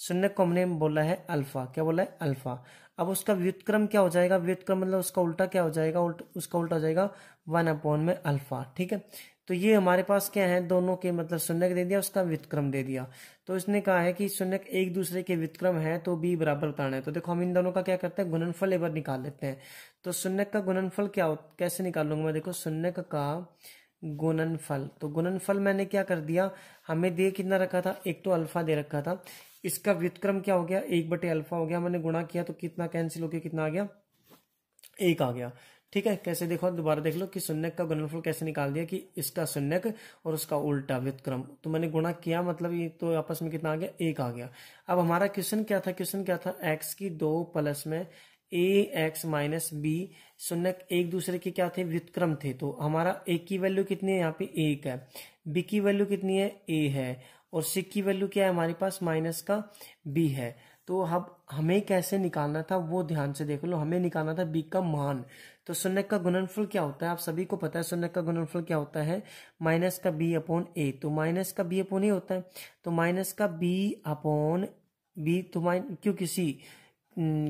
शून्यक को हमने बोला है अल्फा क्या बोला है अल्फा अब उसका व्युतक्रम क्या हो जाएगा व्युतक्रम मतलब उसका उल्टा क्या हो जाएगा उल्ट उसका उल्टा हो जाएगा वन अपॉन में अल्फा ठीक है तो ये हमारे पास क्या है दोनों के मतलब शून्यक दे दिया उसका व्युतक्रम दे दिया तो इसने कहा है कि शून्यक एक दूसरे के व्युतक्रम है तो बी बराबर प्राण है तो देखो हम इन दोनों का क्या करते हैं गुणनफल एक बार निकाल लेते हैं तो शून्यक का गुणनफल क्या हो कैसे निकालूंगा मैं देखो शून्यक का गुणनफल तो गुणनफल मैंने क्या कर दिया हमें दे कितना रखा था एक तो अल्फा दे रखा था इसका व्युतक्रम क्या हो गया एक बटे अल्फा हो गया मैंने गुणा किया तो कितना कैंसिल हो गया कितना आ गया एक आ गया ठीक है कैसे देखो दोबारा देख लो कि शून्यक का गुणनफल कैसे निकाल दिया कि इसका शून्यक और उसका उल्टा व्यक्रम तो मैंने गुणा किया मतलब ये तो आपस में कितना आ गया एक आ गया अब हमारा क्वेश्चन क्या था क्वेश्चन क्या था एक्स की दो प्लस में ए एक्स माइनस बी शून्यक एक दूसरे के क्या थे व्युतक्रम थे तो हमारा ए की वैल्यू कितनी है यहाँ पे एक है बी की वैल्यू कितनी है ए है और सी की वैल्यू क्या है हमारे पास माइनस का बी है तो अब हमें कैसे निकालना था वो ध्यान से देख लो हमें निकालना था बी का मान तो शून्य का गुणनफल क्या होता है आप सभी को पता है शून्य का गुणनफल क्या होता है माइनस का बी अपॉन ए तो माइनस का बी अपॉन ए होता है तो माइनस का बी अपॉन बी तो माइन क्यों किसी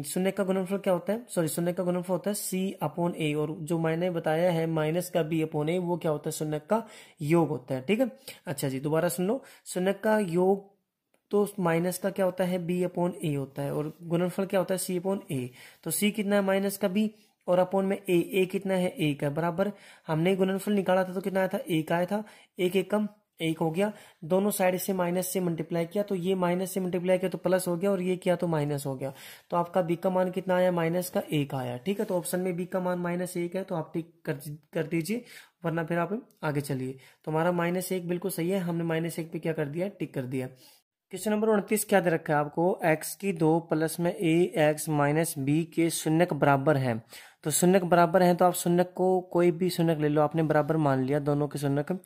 शून्य का गुणनफल क्या होता है सॉरी शून्य का गुणनफल होता है सी अपॉन ए और जो मैंने बताया है माइनस का बी अपॉन ए वो क्या होता है शून्य का योग होता है ठीक है अच्छा जी दोबारा सुन लो शून्य का योग तो माइनस का क्या होता है बी अपॉन ए होता है और गुणनफल क्या होता है सी अपॉन ए तो सी कितना है माइनस का बी और अपोन में ए ए कितना है एक है बराबर हमने गुणनफल निकाला था तो कितना आया था एक आया था एक कम एक हो गया दोनों साइड से माइनस से मल्टीप्लाई किया तो ये माइनस से मल्टीप्लाई किया तो प्लस हो गया और ये किया तो माइनस हो गया तो आपका बी का मान कितना आया माइनस का एक आया ठीक है तो ऑप्शन में बी का मान माइनस एक है तो आप टिक कर, कर दीजिए वरना फिर आप आगे चलिए तो हमारा माइनस एक बिल्कुल सही है हमने माइनस एक पे क्या कर दिया टिक कर दिया क्वेश्चन नंबर उनतीस क्या दे रखा है आपको एक्स की दो प्लस में ए एक्स माइनस बी के शून्य के बराबर है तो सुन्नक बराबर हैं तो आप सुनक को कोई भी सुन्नक ले लो आपने बराबर मान लिया दोनों के शून्य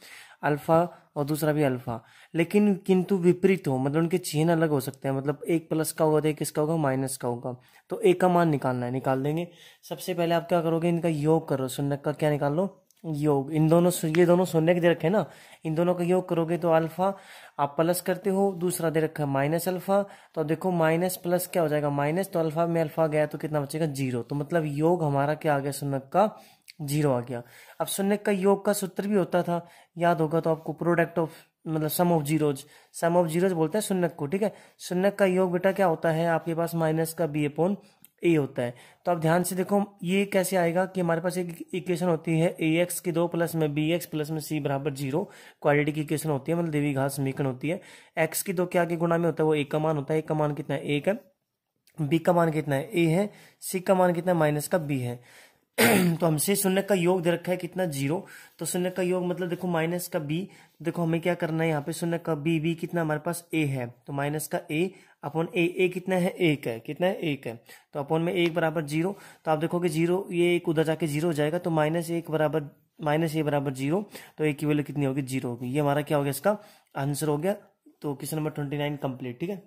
अल्फ़ा और दूसरा भी अल्फ़ा लेकिन किंतु विपरीत हो मतलब उनके चिन्ह अलग हो सकते हैं मतलब एक प्लस का होगा तो एक किसका होगा माइनस का होगा तो एक का मान निकालना है निकाल देंगे सबसे पहले आप क्या करोगे इनका योग करो शून्य का क्या निकाल लो योग इन दोनों ये दोनों शून्य के दे रखे हैं ना इन दोनों का योग करोगे तो अल्फा आप प्लस करते हो दूसरा दे रखा है माइनस अल्फा तो देखो माइनस प्लस क्या हो जाएगा माइनस तो अल्फा में अल्फा गया तो कितना बचेगा जीरो तो मतलब योग हमारा क्या आ गया सुनक का जीरो आ गया अब शून्य का योग का सूत्र भी होता था याद होगा तो आपको प्रोडक्ट ऑफ मतलब sum of zeros sum of zeros बोलते हैं शून्य को ठीक है शून्य का योग बेटा क्या होता है आपके पास माइनस का बी एपोन ए होता है तो आप ध्यान से देखो ये कैसे आएगा कि हमारे पास एक इक्वेशन होती है ए एक्स के दो प्लस में बी एक्स प्लस में सी बराबर जीरो क्वालिटी की इक्वेशन होती है मतलब देवी घास समीकरण होती है एक्स की दो क्या आगे गुणा में होता है वो एक का मान होता है एक का मान कितना है एक है बी का मान कितना है ए है सी का मान कितना है माइनस का बी है तो हमसे शून्य का योग दे रखा है कितना जीरो तो शून्य का योग मतलब देखो माइनस का बी देखो हमें क्या करना है यहाँ पे शून्य का बी बी कितना हमारे पास ए है तो माइनस का ए अपन ए ए कितना है एक है कितना है एक है तो अपन में एक बराबर जीरो तो आप देखोगे जीरो ये एक उधर जाके जीरो हो जाएगा तो माइनस एक बराबर माइनस ए बराबर जीरो तो एक की वैल्यू कितनी होगी जीरो होगी ये हमारा क्या हो गया इसका आंसर हो गया तो question number twenty nine complete ठीक है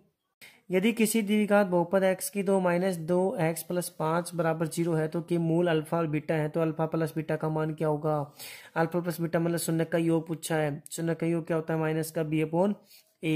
यदि किसी द्विघात बहुपद एक्स की दो माइनस दो एक्स प्लस पाँच बराबर जीरो है तो कि मूल अल्फा और बीटा है तो अल्फा प्लस बीटा का मान क्या होगा अल्फा प्लस बीटा मतलब शून्य का योग पूछा है शून्य का योग क्या होता है माइनस का बी अपॉन ए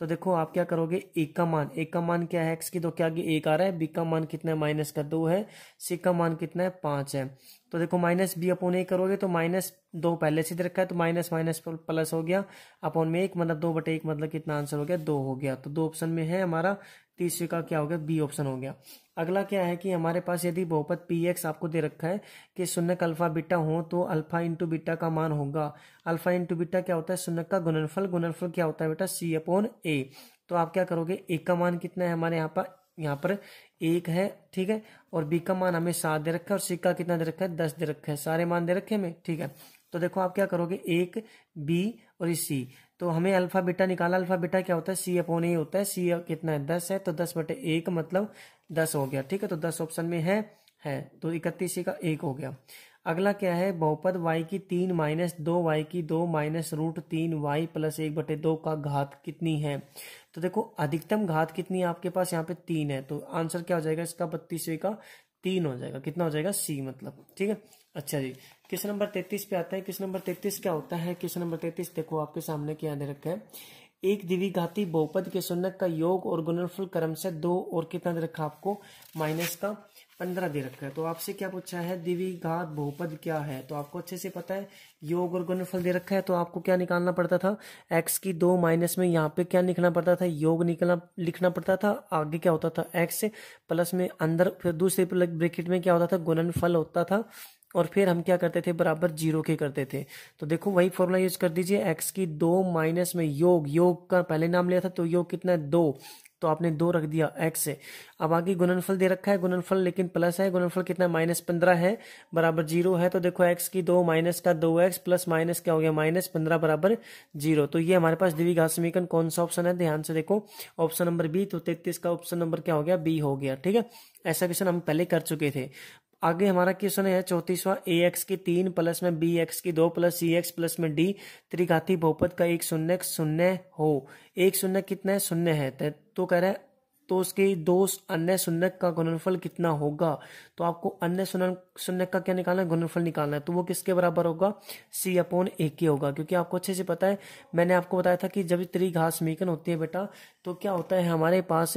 तो देखो आप क्या करोगे एक का मान एक का मान क्या है एक्स की तो क्या आगे एक आ रहा है बी का मान कितना है माइनस का दो है सी का मान कितना है पांच है तो देखो माइनस बी अपोन ए करोगे तो माइनस दो पहले से रखा है तो माइनस माइनस प्लस हो गया अपोन में एक मतलब दो बटे एक मतलब कितना आंसर हो गया दो हो गया तो दो ऑप्शन में है हमारा तीसरे का क्या हो गया बी ऑप्शन हो गया अगला क्या है कि हमारे पास यदि बहुपत पी एक्स आपको दे रखा है कि शून्य अल्फा बीटा हो तो अल्फा इंटू बीटा का मान होगा अल्फा इंटू बीटा क्या होता है शून्य का गुणनफल गुणनफल क्या होता है बेटा सी अपॉन ए तो आप क्या करोगे ए का मान कितना है हमारे यहाँ पर यहाँ पर एक है ठीक है और बी का मान हमें सात दे रखा है और सी का कितना दे रखा है दस दे रखा है सारे मान दे रखे हमें ठीक है तो देखो आप क्या करोगे एक बी और सी तो हमें अल्फा बीटा निकाला अल्फा बीटा क्या होता है सी अपॉन ए होता है सी कितना है दस है तो दस बटे एक मतलब दस हो गया ठीक है तो दस ऑप्शन में है है तो इकतीस का एक हो गया अगला क्या है बहुपद वाई की तीन माइनस दो वाई की दो माइनस रूट तीन वाई प्लस एक बटे दो का घात कितनी है तो देखो अधिकतम घात कितनी है आपके पास यहाँ पे तीन है तो आंसर क्या हो जाएगा इसका बत्तीसवें का तीन हो जाएगा कितना हो जाएगा सी मतलब ठीक है अच्छा जी क्वेश्चन नंबर तैतीस पे आता है क्वेश्चन नंबर तैतीस क्या होता है क्वेश्चन नंबर तैतीस देखो आपके सामने क्या दे रखा है एक द्विघाती बहुपद के सुनक का योग और गुणनफल क्रम से दो और कितना दे रखा आपको माइनस का पंद्रह दे रखा है तो आपसे क्या पूछा है द्विघात बहुपद क्या है तो आपको अच्छे से पता है योग और गुणनफल दे रखा है तो आपको क्या निकालना पड़ता था एक्स की दो माइनस में यहाँ पे क्या लिखना पड़ता था योग निकलना लिखना पड़ता था आगे क्या होता था एक्स प्लस में अंदर फिर दूसरे ब्रेकेट में क्या होता था गुणनफल होता था और फिर हम क्या करते थे बराबर जीरो के करते थे तो देखो वही फॉर्मूला यूज कर दीजिए एक्स की दो माइनस में योग योग का पहले नाम लिया था तो योग कितना है दो तो आपने दो रख दिया एक्स से अब आगे गुणनफल दे रखा है गुणनफल लेकिन प्लस है गुणनफल कितना माइनस पंद्रह है बराबर जीरो है तो देखो एक्स की दो माइनस का दो एक्स प्लस माइनस क्या हो गया माइनस पंद्रह बराबर जीरो तो ये हमारे पास द्विघात समीकरण कौन सा ऑप्शन है ध्यान से देखो ऑप्शन नंबर बी तो तैतीस का ऑप्शन नंबर क्या हो गया बी हो गया ठीक है ऐसा क्वेश्चन हम पहले कर चुके थे आगे हमारा क्वेश्चन है चौतीसवा ए एक्स की तीन प्लस में बी एक्स की दो प्लस सी एक्स प्लस में डी त्रिघाती बहुपद का एक शून्य शून्य हो एक शून्य कितना शून्य है तो, तो कह रहे तो उसके दो अन्य शून्य का गुणनफल कितना होगा तो आपको अन्य शून्य का क्या निकालना है गुणनफल निकालना है तो वो किसके बराबर होगा सी अपोन ए के होगा क्योंकि आपको अच्छे से पता है मैंने आपको बताया था कि जब त्रिघात समीकरण होती है बेटा तो क्या होता है हमारे पास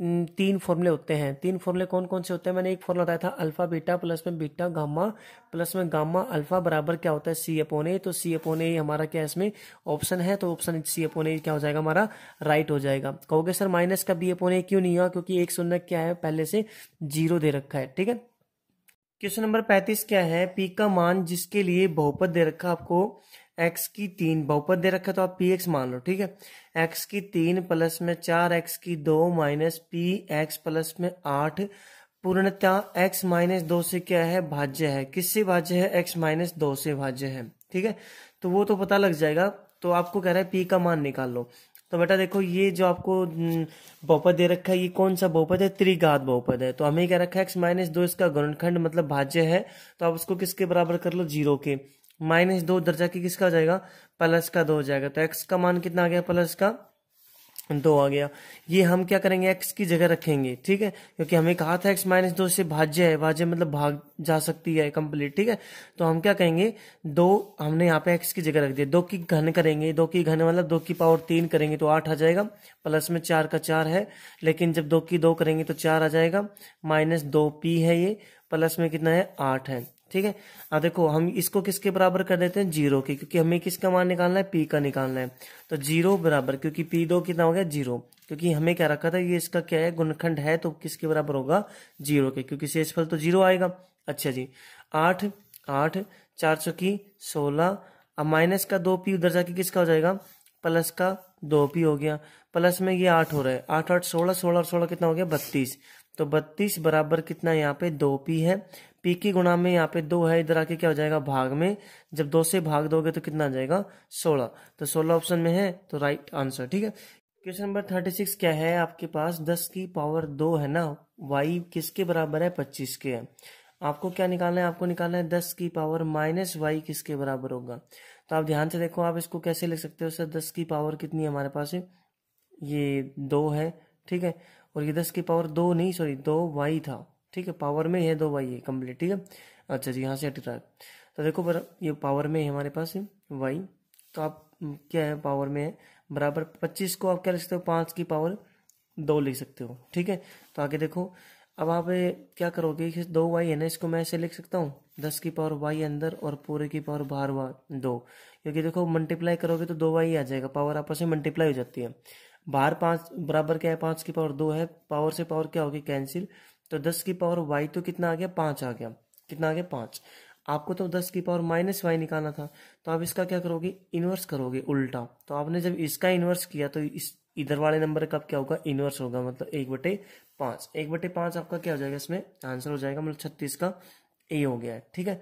हम्म, तीन फॉर्मूले होते हैं तीन फॉर्मूले कौन कौन से होते हैं मैंने एक फॉर्मूला बताया था अल्फा बीटा प्लस में बीटा गामा प्लस में गामा अल्फा बराबर क्या होता है सी अपोन ए तो सी अपोन ए हमारा क्या है इसमें ऑप्शन है तो ऑप्शन सी अपोन ए क्या हो जाएगा हमारा राइट हो जाएगा कहोगे सर माइनस का बी अपोन ए क्यों नहीं हुआ क्योंकि एक शून्य क्या है पहले से जीरो दे रखा है ठीक है क्वेश्चन नंबर पैंतीस क्या है पी का मान जिसके लिए बहुपद दे रखा आपको एक्स की तीन बहुपद दे रखा तो आप पी एक्स मान लो ठीक है एक्स की तीन प्लस में चार एक्स की दो माइनस पी एक्स प्लस में आठ पूर्णता एक्स माइनस दो से क्या है भाज्य है किससे भाज्य है एक्स माइनस दो से भाज्य है ठीक है तो वो तो पता लग जाएगा तो आपको कह रहा है पी का मान निकाल लो तो बेटा देखो ये जो आपको बहुपद दे रखा है ये कौन सा बहुपद है त्रिघात बहुपद है तो हमें क्या रखा है एक्स माइनस दो इसका गुणनखंड मतलब भाज्य है तो आप उसको किसके बराबर कर लो जीरो के माइनस दो उधर जाके किसका हो जाएगा प्लस का दो हो जाएगा तो एक्स का मान कितना आ गया प्लस का दो आ गया ये हम क्या करेंगे एक्स की जगह रखेंगे ठीक है क्योंकि हमें कहा था एक्स माइनस दो से भाज्य है भाज्य मतलब भाग जा सकती है कंप्लीट ठीक है तो हम क्या कहेंगे दो हमने यहाँ पे एक्स की जगह रख दिया दो की घन करेंगे दो की घन मतलब दो की पावर तीन करेंगे तो आठ आ जाएगा प्लस में चार का चार है लेकिन जब दो की दो करेंगे तो चार आ जाएगा माइनस दो पी है ये प्लस में कितना है आठ है ठीक है अब देखो हम इसको किसके बराबर कर देते हैं जीरो के क्योंकि हमें किसका मान निकालना है पी का निकालना है तो जीरो बराबर क्योंकि पी दो कितना हो गया जीरो क्योंकि हमें क्या रखा था ये इसका क्या है गुणखंड है तो किसके बराबर होगा जीरो के क्योंकि शेषफल तो जीरो आएगा अच्छा जी आठ आठ चार सौ की सोलह अब माइनस का दो पी उधर जाके किसका हो जाएगा प्लस का दो पी हो गया प्लस में ये आठ हो रहा है आठ आठ सोलह सोलह और सोलह कितना हो गया बत्तीस तो बत्तीस बराबर कितना यहाँ पे दो पी है पी की गुणा में यहाँ पे दो है इधर आके क्या हो जाएगा भाग में जब दो से भाग दोगे तो कितना आ जाएगा सोलह तो सोलह ऑप्शन में है तो राइट आंसर ठीक है क्वेश्चन नंबर थर्टी सिक्स क्या है आपके पास दस की पावर दो है ना वाई किसके बराबर है पच्चीस के है आपको क्या निकालना है आपको निकालना है दस की पावर माइनस वाई किसके बराबर होगा तो आप ध्यान से देखो आप इसको कैसे लिख सकते हो सर दस की पावर कितनी है हमारे पास है ये दो है ठीक है और ये दस की पावर दो नहीं सॉरी दो वाई था ठीक है पावर में है दो वाई है कम्प्लीट ठीक है अच्छा जी यहाँ से हट रहा है तो देखो पर ये पावर में है हमारे पास वाई तो आप हम्म, क्या है पावर में है बराबर पच्चीस को आप क्या लिख सकते हो पाँच की पावर दो लिख सकते हो ठीक है तो आगे देखो अब आप क्या करोगे कि दो वाई है ना इसको मैं ऐसे लिख सकता हूँ दस की पावर वाई अंदर और पूरे की पावर बाहर वा दो क्योंकि देखो मल्टीप्लाई करोगे तो दो वाई आ जाएगा पावर आपस में मल्टीप्लाई हो जाती है बाहर पाँच बराबर क्या है पाँच की पावर दो है पावर से पावर क्या होगी कैंसिल तो दस की पावर वाई तो कितना आ गया पाँच आ गया कितना आ गया पाँच आपको तो दस की पावर माइनस वाई निकालना था तो आप इसका क्या करोगे इन्वर्स करोगे उल्टा तो आपने जब इसका इन्वर्स किया तो इस इधर वाले नंबर का क्या होगा इन्वर्स होगा मतलब एक बटे पाँच एक बटे पाँच आपका क्या हो जाएगा इसमें आंसर हो जाएगा मतलब छत्तीस का ए हो गया है ठीक है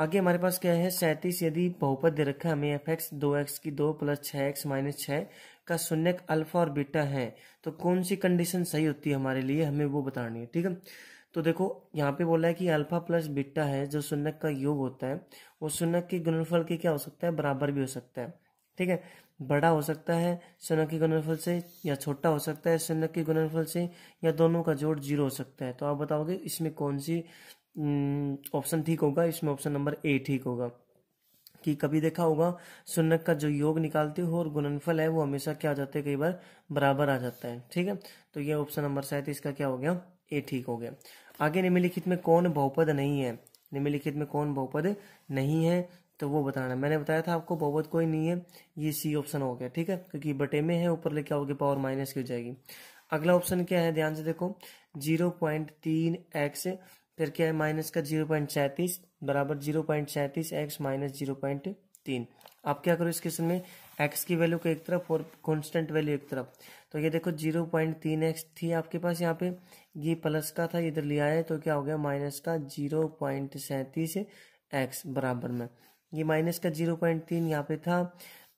आगे हमारे पास क्या है सैंतीस यदि बहुपद दे रखा है हमें एफ एक्स दो एक्स की दो प्लस छः एक्स माइनस छः का शून्य अल्फा और बीटा है तो कौन सी कंडीशन सही होती है हमारे लिए हमें वो बतानी है ठीक है तो देखो यहाँ पे बोला है कि अल्फा प्लस बीटा है जो शून्य का योग होता है वो शून्य के गुणनफल के क्या हो सकता है बराबर भी हो सकता है ठीक है बड़ा हो सकता है शून्य के गुणनफल से या छोटा हो सकता है शून्य के गुणनफल से या दोनों का जोड़ जीरो हो सकता है तो आप बताओगे इसमें कौन सी ऑप्शन ठीक होगा इसमें ऑप्शन नंबर ए ठीक होगा कि कभी देखा होगा सुनक का जो योग निकालते हो और गुणनफल है वो हमेशा क्या आ जाता है कई बार बराबर आ जाता है ठीक है तो ये ऑप्शन नंबर सात इसका क्या हो गया ए ठीक हो गया आगे निम्नलिखित में कौन बहुपद नहीं है निम्नलिखित में कौन बहुपद नहीं है तो वो बताना मैंने बताया था आपको बहुपद कोई नहीं है ये सी ऑप्शन हो गया ठीक है क्योंकि बटे में है ऊपर लेके आओगे पावर माइनस की हो जाएगी अगला ऑप्शन क्या है ध्यान से देखो जीरो पॉइंट तीन एक्स फिर क्या है माइनस का जीरो पॉइंट सैंतीस बराबर जीरो पॉइंट सैंतीस एक्स माइनस जीरो पॉइंट तीन आप क्या करो इस क्वेश्चन में एक्स की वैल्यू को एक तरफ और कॉन्स्टेंट वैल्यू एक तरफ तो ये देखो जीरो पॉइंट तीन एक्स थी आपके पास यहाँ पे ये प्लस का था इधर लिया है तो क्या हो गया माइनस का जीरो पॉइंट सैंतीस एक्स बराबर में ये माइनस का जीरो पॉइंट तीन यहाँ पे था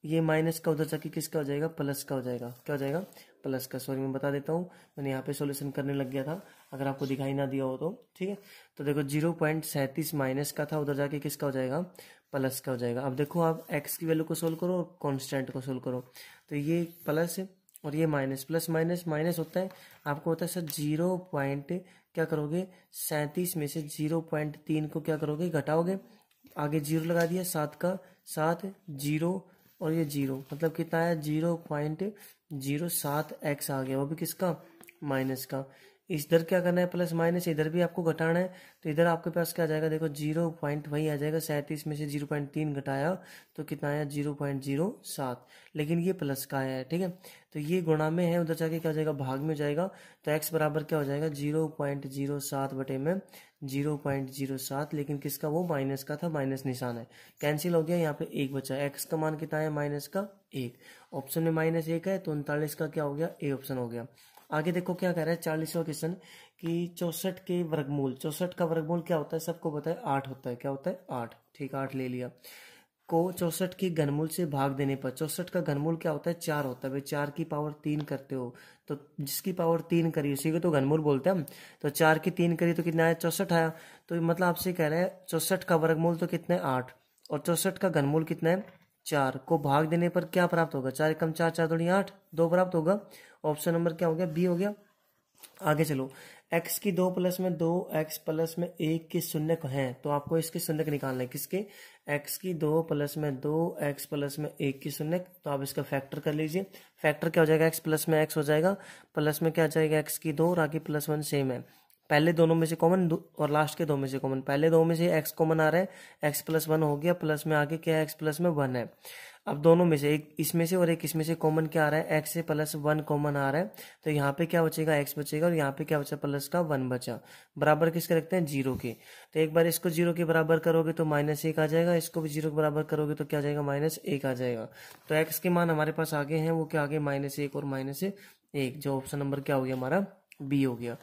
ये माइनस का उधर जाके किसका हो जाएगा प्लस का हो जाएगा क्या हो जाएगा प्लस का सॉरी मैं बता देता हूँ मैंने यहाँ पे सॉल्यूशन करने लग गया था अगर आपको दिखाई ना दिया हो तो ठीक है तो देखो जीरो पॉइंट सैंतीस माइनस का था उधर जाके किसका हो जाएगा प्लस का हो जाएगा अब देखो आप एक्स की वैल्यू को सोल्व करो और कॉन्स्टेंट को सोल्व करो तो ये प्लस है और ये माइनस प्लस माइनस माइनस होता है आपको होता है सर जीरो पॉइंट क्या करोगे सैंतीस में से जीरो पॉइंट तीन को क्या करोगे घटाओगे आगे जीरो लगा दिया सात का सात जीरो और ये जीरो मतलब कितना आया जीरो पॉइंट जीरो सात एक्स आ गया वो भी किसका माइनस का इधर क्या करना है प्लस माइनस इधर भी आपको घटाना है तो इधर आपके पास क्या आ जाएगा देखो जीरो पॉइंट वही आ जाएगा सैंतीस में से जीरो पॉइंट तीन घटाया तो कितना आया जीरो पॉइंट जीरो सात लेकिन ये प्लस का आया है ठीक है तो ये गुणा में है उधर जाके क्या हो जाएगा भाग में जाएगा तो एक्स बराबर क्या हो जाएगा जीरो पॉइंट जीरो सात बटे में जीरो पॉइंट जीरो सात लेकिन किसका वो माइनस का था माइनस निशान है कैंसिल हो गया यहाँ पे एक बचा एक्स का मान कितना है माइनस का एक ऑप्शन में माइनस एक है तो उनतालीस का क्या हो गया ए ऑप्शन हो गया आगे देखो क्या कह रहा है चालीसवा क्वेश्चन कि चौसठ के वर्गमूल चौसठ का वर्गमूल क्या होता है सबको पता है आठ होता है क्या होता है आठ ठीक आठ ले लिया को चौसठ के घनमूल से भाग देने पर चौसठ का घनमूल क्या होता है चार होता है भाई चार की पावर तीन करते हो तो जिसकी पावर तीन करी उसी को तो घनमूल बोलते हैं हम तो चार की तीन करी तो कितना आया चौसठ आया तो मतलब आपसे कह रहे हैं चौसठ का वर्गमूल तो कितना है आठ और चौसठ का घनमूल कितना है चार को भाग देने पर क्या प्राप्त होगा चार एकम चार चार थोड़ी आठ दो प्राप्त होगा ऑप्शन नंबर क्या हो गया बी हो गया आगे चलो एक्स की दो प्लस में दो एक्स प्लस में एक के शून्य है तो आपको इसके शून्य निकालना है किसके एक्स की दो प्लस में दो एक्स प्लस में एक की शून्य तो आप इसका फैक्टर कर लीजिए फैक्टर क्या हो जाएगा एक्स प्लस में एक्स हो जाएगा प्लस में क्या हो जाएगा एक्स की दो और आगे प्लस वन सेम है पहले दोनों में से कॉमन और लास्ट के दो में से कॉमन पहले दो में से एक्स कॉमन आ रहा है एक्स प्लस वन हो गया प्लस में आगे क्या है एक्स प्लस में वन है अब दोनों में से एक इसमें से और एक इसमें से कॉमन क्या आ रहा है एक्स से प्लस वन कॉमन आ रहा है तो यहाँ पे क्या बचेगा एक्स बचेगा और यहाँ पे क्या बचा प्लस का वन बचा बराबर किसके रखते हैं जीरो के तो एक बार इसको जीरो के बराबर करोगे तो माइनस एक आ जाएगा इसको भी जीरो के बराबर करोगे तो क्या जाएगा माइनस एक आ जाएगा तो एक्स के मान हमारे पास आगे हैं वो क्या आगे माइनस एक और माइनस एक जो ऑप्शन नंबर क्या हो गया हमारा बी हो गया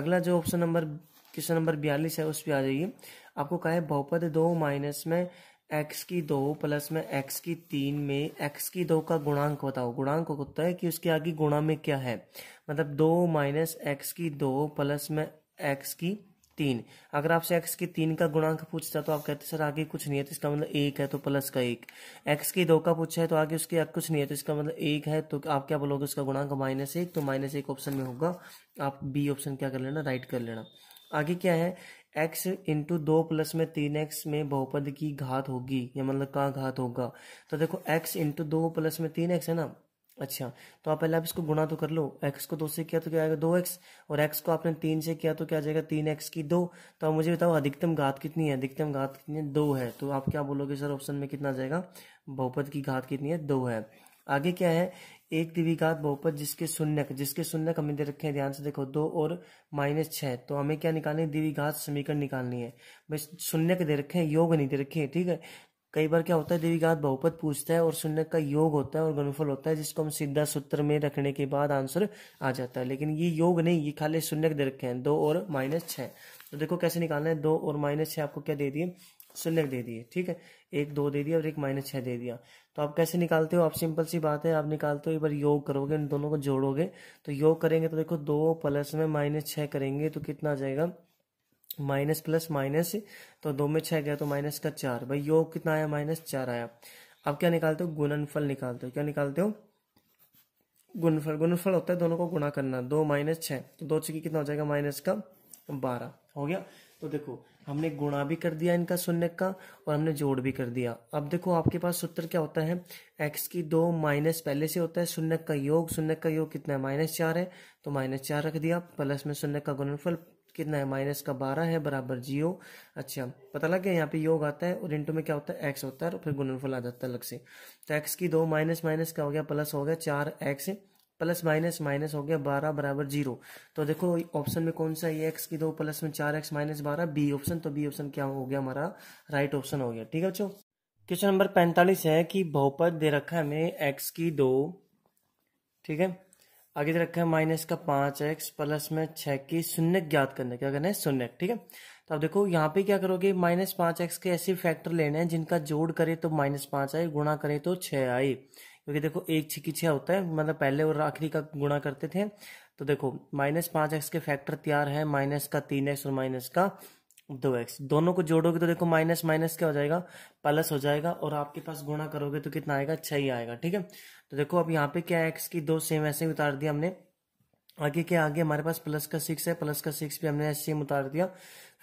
अगला जो ऑप्शन नंबर क्वेश्चन नंबर बयालीस है उस पर आ जाइए आपको कहा है बहुपद दो माइनस में एक्स की दो प्लस में एक्स की तीन में एक्स की दो का गुणांक बताओ गुणांक होता है कि उसके आगे गुणा में क्या है मतलब दो माइनस एक्स की दो प्लस में एक्स की तीन अगर आपसे एक्स के तीन का गुणांक पूछता तो आप कहते सर आगे कुछ नहीं है तो इसका मतलब एक है तो प्लस का एक एक्स के दो का पूछा है तो आगे उसके कुछ नहीं है तो इसका मतलब एक है तो आप क्या बोलोगे उसका गुणांक माइनस एक तो माइनस एक ऑप्शन में होगा आप बी ऑप्शन क्या कर लेना राइट कर लेना आगे क्या है एक्स इंटू दो प्लस में तीन एक्स में बहुपद की घात होगी या मतलब का घात होगा तो देखो एक्स इंटू दो प्लस में तीन एक्स है ना अच्छा तो आप पहले आप इसको गुणा तो कर लो एक्स को दो से किया तो क्या आएगा दो एक्स और एक्स को आपने तीन से किया तो क्या आ जाएगा तीन एक्स की दो तो आप मुझे बताओ अधिकतम घात कितनी है अधिकतम घात कितनी है दो है तो आप क्या बोलोगे सर ऑप्शन में कितना आ जाएगा बहुपद की घात कितनी है दो है आगे क्या है एक द्विघात बहुपद जिसके शून्यक जिसके शून्यक हमें दे रखे हैं ध्यान से देखो दो और माइनस छः तो हमें क्या निकालनी है द्विघात समीकरण निकालनी है भाई शून्यक दे रखे हैं योग नहीं दे रखे हैं ठीक है कई बार क्या होता है गात बहुपद पूछता है और शून्य का योग होता है और गणफल होता है जिसको हम सीधा सूत्र में रखने के बाद आंसर आ जाता है लेकिन ये योग नहीं ये खाली शून्य दे रखे हैं दो और माइनस छः तो देखो कैसे निकालना है दो और माइनस छः आपको क्या दे दिए शून्य दे दिए ठीक है एक दो दे दिया और एक माइनस छः दे दिया तो आप कैसे निकालते हो आप सिंपल सी बात है आप निकालते हो एक बार योग करोगे इन दोनों को जोड़ोगे तो योग करेंगे तो देखो दो प्लस में माइनस छः करेंगे तो कितना आ जाएगा माइनस प्लस माइनस तो दो में छह गया तो माइनस का चार भाई योग कितना आया माइनस चार आया अब क्या निकालते हो गुणनफल निकालते हो क्या निकालते हो गुणनफल गुणनफल होता है दोनों को गुणा करना दो माइनस छह तो दो छकी कितना हो जाएगा माइनस का बारह हो गया तो देखो हमने गुणा भी कर दिया इनका शून्य का और हमने जोड़ भी कर दिया अब देखो आपके पास सूत्र क्या होता है एक्स की दो माइनस पहले से होता है शून्य का योग शून्य का योग कितना है माइनस चार है तो माइनस चार रख दिया प्लस में शून्य का गुणनफल कितना है माइनस का बारह है बराबर जीरो अच्छा पता लग गया यहाँ पे योग आता है और इंटू में क्या होता है एक्स होता है और फिर गुणनफल आ जाता है अलग से तो एक्स की दो माइनस माइनस का हो गया प्लस हो गया चार एक्स प्लस माइनस माइनस हो गया बारह बराबर जीरो तो देखो ऑप्शन में कौन सा ये एक्स की दो प्लस में चार एक्स माइनस बारह बी ऑप्शन तो बी ऑप्शन क्या हो गया हमारा राइट ऑप्शन हो गया ठीक है बच्चों क्वेश्चन नंबर पैंतालीस है कि बहुपद दे रखा है हमें एक्स की दो ठीक है आगे दे रखा है माइनस का पांच एक्स प्लस में छ की शून्य ज्ञात करने क्या करना है शून्य ठीक है तो अब देखो यहाँ पे क्या करोगे माइनस पांच एक्स के ऐसे फैक्टर लेने हैं जिनका जोड़ करे तो माइनस पांच आए गुणा करे तो छ आए क्योंकि देखो एक छिकी छ होता है मतलब पहले और आखिरी का गुणा करते थे तो देखो माइनस पांच एक्स के फैक्टर तैयार है माइनस का तीन एक्स और माइनस का दो एक्स दोनों को जोड़ोगे तो देखो माइनस माइनस क्या हो जाएगा प्लस हो जाएगा और आपके पास गुणा करोगे तो कितना आएगा छह ही आएगा ठीक है तो देखो अब यहाँ पे क्या एक्स की दो सेम ऐसे ही उतार दिया हमने आगे क्या आगे हमारे पास प्लस का सिक्स है प्लस का सिक्स भी हमने सेम उतार दिया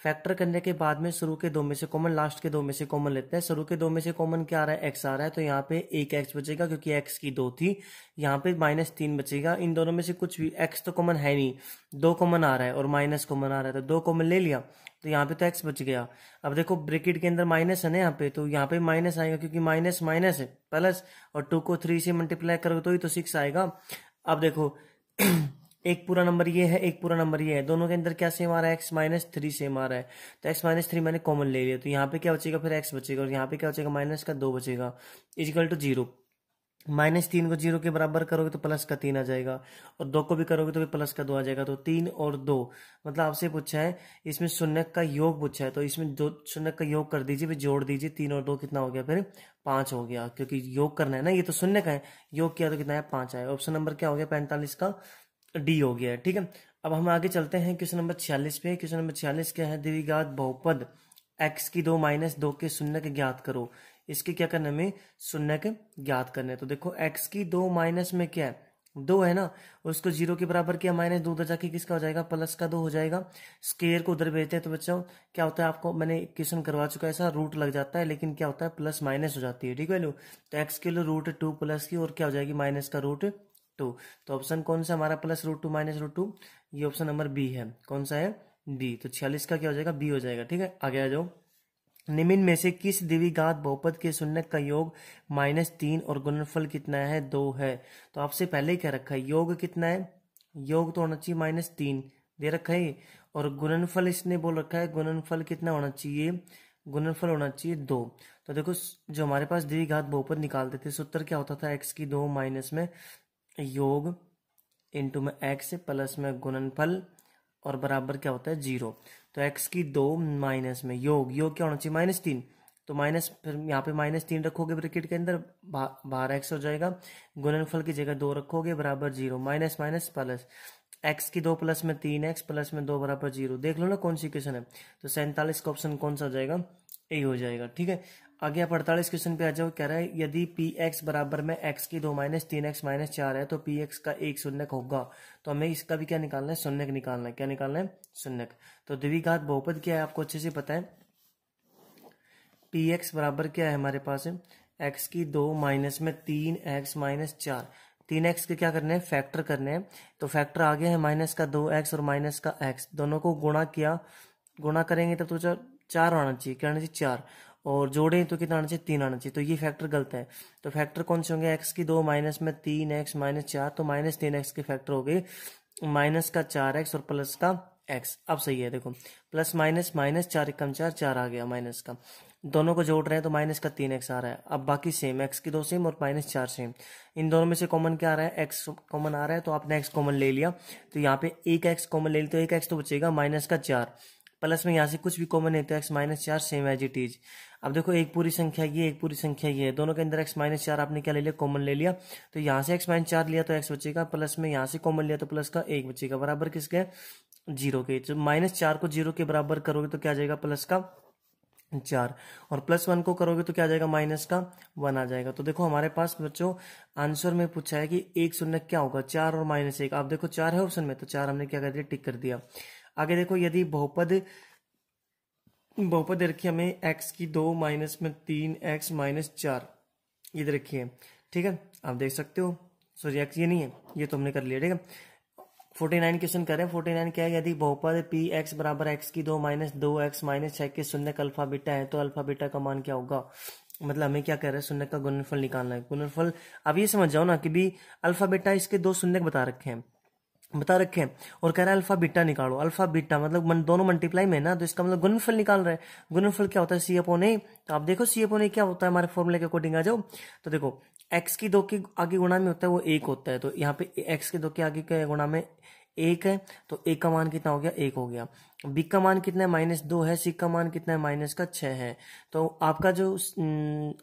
फैक्टर करने के बाद में शुरू के दो में से कॉमन लास्ट के दो में से कॉमन लेते हैं शुरू के दो में से कॉमन क्या आ रहा है एक्स आ रहा है तो यहाँ पे एक एक्स बचेगा क्योंकि एक्स की दो थी यहाँ पे माइनस तीन बचेगा इन दोनों में से कुछ भी एक्स तो कॉमन है नहीं दो कॉमन आ रहा है और माइनस कॉमन आ रहा है तो दो कॉमन ले लिया तो यहाँ पे तो एक्स बच गया अब देखो ब्रेकेट के अंदर माइनस है ना यहाँ पे तो यहाँ पे माइनस आएगा क्योंकि माइनस माइनस है प्लस और टू को थ्री से मल्टीप्लाई करोगे तो ही तो सिक्स आएगा अब देखो एक पूरा नंबर ये है एक पूरा नंबर ये है दोनों के अंदर क्या सेम आ रहा है एक्स माइनस थ्री सेम आ रहा है तो एक्स माइनस थ्री मैंने कॉमन ले लिया तो यहाँ पे क्या बचेगा फिर एक्स बचेगा और यहाँ पे क्या बचेगा माइनस का दो बचेगा इजिकल टू जीरो माइनस तीन को जीरो के बराबर करोगे तो प्लस का तीन आ जाएगा और दो को भी करोगे तो भी प्लस का दो आ जाएगा तो तीन और दो मतलब आपसे पूछा है इसमें शून्य का योग पूछा है तो इसमें दो शून्य का योग कर दीजिए फिर जोड़ दीजिए तीन और दो कितना हो गया फिर पांच हो गया क्योंकि योग करना है ना ये तो शून्य का है योग किया तो कितना है पांच आया ऑप्शन नंबर क्या हो गया पैंतालीस का डी हो गया है ठीक है अब हम आगे चलते हैं क्वेश्चन नंबर छियालीस पे क्वेश्चन नंबर छियालीस क्या है दिविगात बहुपद एक्स की दो माइनस दो के शून्य के ज्ञात करो इसके क्या करने में के ज्ञात करने तो देखो एक्स की दो माइनस में क्या है दो है ना उसको जीरो के बराबर किया माइनस दो दर्जा के किसका हो जाएगा प्लस का दो हो जाएगा स्केयर को उधर भेजते हैं तो बच्चों क्या होता है आपको मैंने क्वेश्चन करवा चुका है ऐसा रूट लग जाता है लेकिन क्या होता है प्लस माइनस हो जाती है ठीक है लो तो एक्स के लिए रूट टू प्लस की और क्या हो जाएगी माइनस का रूट टू तो ऑप्शन कौन सा हमारा plus root two minus root two ये ऑप्शन नंबर बी है कौन सा है बी तो छियालीस का क्या हो जाएगा बी हो जाएगा ठीक है आगे आ जाओ निम्न में से किस द्विघात बहुपद के शून्य का योग माइनस तीन और गुणनफल कितना है दो है तो आपसे पहले क्या रखा है योग कितना है योग तो होना चाहिए माइनस तीन दे रखा है और गुणनफल इसने बोल रखा है गुणनफल कितना होना चाहिए गुणनफल होना चाहिए दो तो देखो जो हमारे पास घात बहुपद निकालते थे तो सूत्र क्या होता था एक्स की दो माइनस में योग इंटू में एक्स प्लस में गुणनफल और बराबर क्या होता है जीरो तो एक्स की दो माइनस में योग योग क्या होना चाहिए माइनस तीन तो माइनस फिर यहाँ पे माइनस तीन रखोगे ब्रैकेट के अंदर बारह एक्स हो जाएगा गुणनफल की जगह दो रखोगे बराबर zero minus minus plus X की दो प्लस में तीन एक्स प्लस में दो बराबर जीरो देख लो ना कौन सी क्वेश्चन है तो सैंतालीस का ऑप्शन कौन सा हो जाएगा ए हो जाएगा ठीक है आगे आप अड़तालीस क्वेश्चन पे आ जाओ कह रहा है यदि पी एक्स बराबर में एक्स की दो माइनस तीन एक्स माइनस चार है तो पी एक्स का एक शून्यक होगा तो हमें इसका भी क्या निकालना है शून्यक निकालना है क्या निकालना है शून्यक तो द्विघात बहुपद क्या है आपको अच्छे से पता है पी एक्स बराबर क्या है हमारे पास एक्स की दो माइनस में तीन एक्स माइनस चार तीन एक्स के क्या करने हैं फैक्टर करने हैं तो फैक्टर आ गया है माइनस का दो एक्स और माइनस का एक्स दोनों को गुणा किया गुणा करेंगे तब तो चार आना चाहिए क्या आना चाहिए चार और जोड़ें तो कितना आना चाहिए तीन आना चाहिए तो ये फैक्टर गलत है तो फैक्टर कौन से होंगे एक्स की दो माइनस में तीन एक्स माइनस चार तो माइनस तीन एक्स के फैक्टर हो गए माइनस का चार एक्स और प्लस का एक्स अब सही है देखो प्लस माइनस माइनस चार कम चार चार आ गया माइनस का दोनों को जोड़ रहे हैं तो माइनस का तीन एक्स आ रहा है अब बाकी सेम एक्स की दो सेम और माइनस चार सेम इन दोनों में से कॉमन क्या आ रहा है एक्स कॉमन आ रहा है तो आपने एक्स कॉमन ले लिया तो यहाँ पे एक एक्स कॉमन ले लिया तो एक एक्स तो बचेगा माइनस का चार प्लस में यहाँ से कुछ भी कॉमन नहीं तो एक्स माइनस चार सेम एज इट इज अब देखो एक पूरी संख्या ये एक पूरी संख्या ये दोनों के अंदर एक्स माइनस चार आपने क्या ले लिया कॉमन ले लिया तो यहाँ से एक्स माइनस चार लिया तो एक्स बचेगा प्लस में यहाँ से कॉमन लिया तो प्लस का एक बचेगा बराबर किसके जीरो के जब तो माइनस चार को जीरो के बराबर करोगे तो क्या जाएगा प्लस का चार और प्लस वन को करोगे तो क्या जाएगा माइनस का वन आ जाएगा तो देखो हमारे पास बच्चों आंसर में पूछा है कि एक शून्य क्या होगा चार और माइनस एक आप देखो चार है ऑप्शन में तो चार हमने क्या कर दिया टिक कर दिया आगे देखो यदि बहुपद बहुपद दे रखी हमें एक्स की दो माइनस में तीन एक्स माइनस चार ये दे तो रखी है ठीक है आप देख सकते हो सॉरी एक्स ये नहीं है ये तो हमने कर लिया ठीक है फोर्टी नाइन क्वेश्चन करें फोर्टी नाइन क्या है यदि बहुपद पी एक्स बराबर एक्स की दो माइनस दो एक्स माइनस छः के शून्य का अल्फा बीटा है तो अल्फा बीटा का मान क्या होगा मतलब हमें क्या कह रहे हैं शून्य का गुणनफल निकालना है गुणनफल अब ये समझ जाओ ना कि भी अल्फा बीटा इसके दो शून्य बता रखे हैं बता रखे हैं और कह रहा है अल्फा बीटा निकालो अल्फा बीटा मतलब मन, दोनों मल्टीप्लाई में ना तो इसका मतलब गुणनफल निकाल रहे हैं गुणनफल क्या होता है सी अपॉन तो आप देखो सी अपॉन क्या होता है हमारे फॉर्मूले के अकॉर्डिंग आ जाओ तो देखो एक्स की दो के आगे गुणा में होता है वो एक होता है तो यहाँ पे एक्स के दो के आगे के गुणा में एक है तो ए का मान कितना हो गया एक हो गया बी का मान कितना है माइनस दो है सी का मान कितना है माइनस का छः है तो आपका जो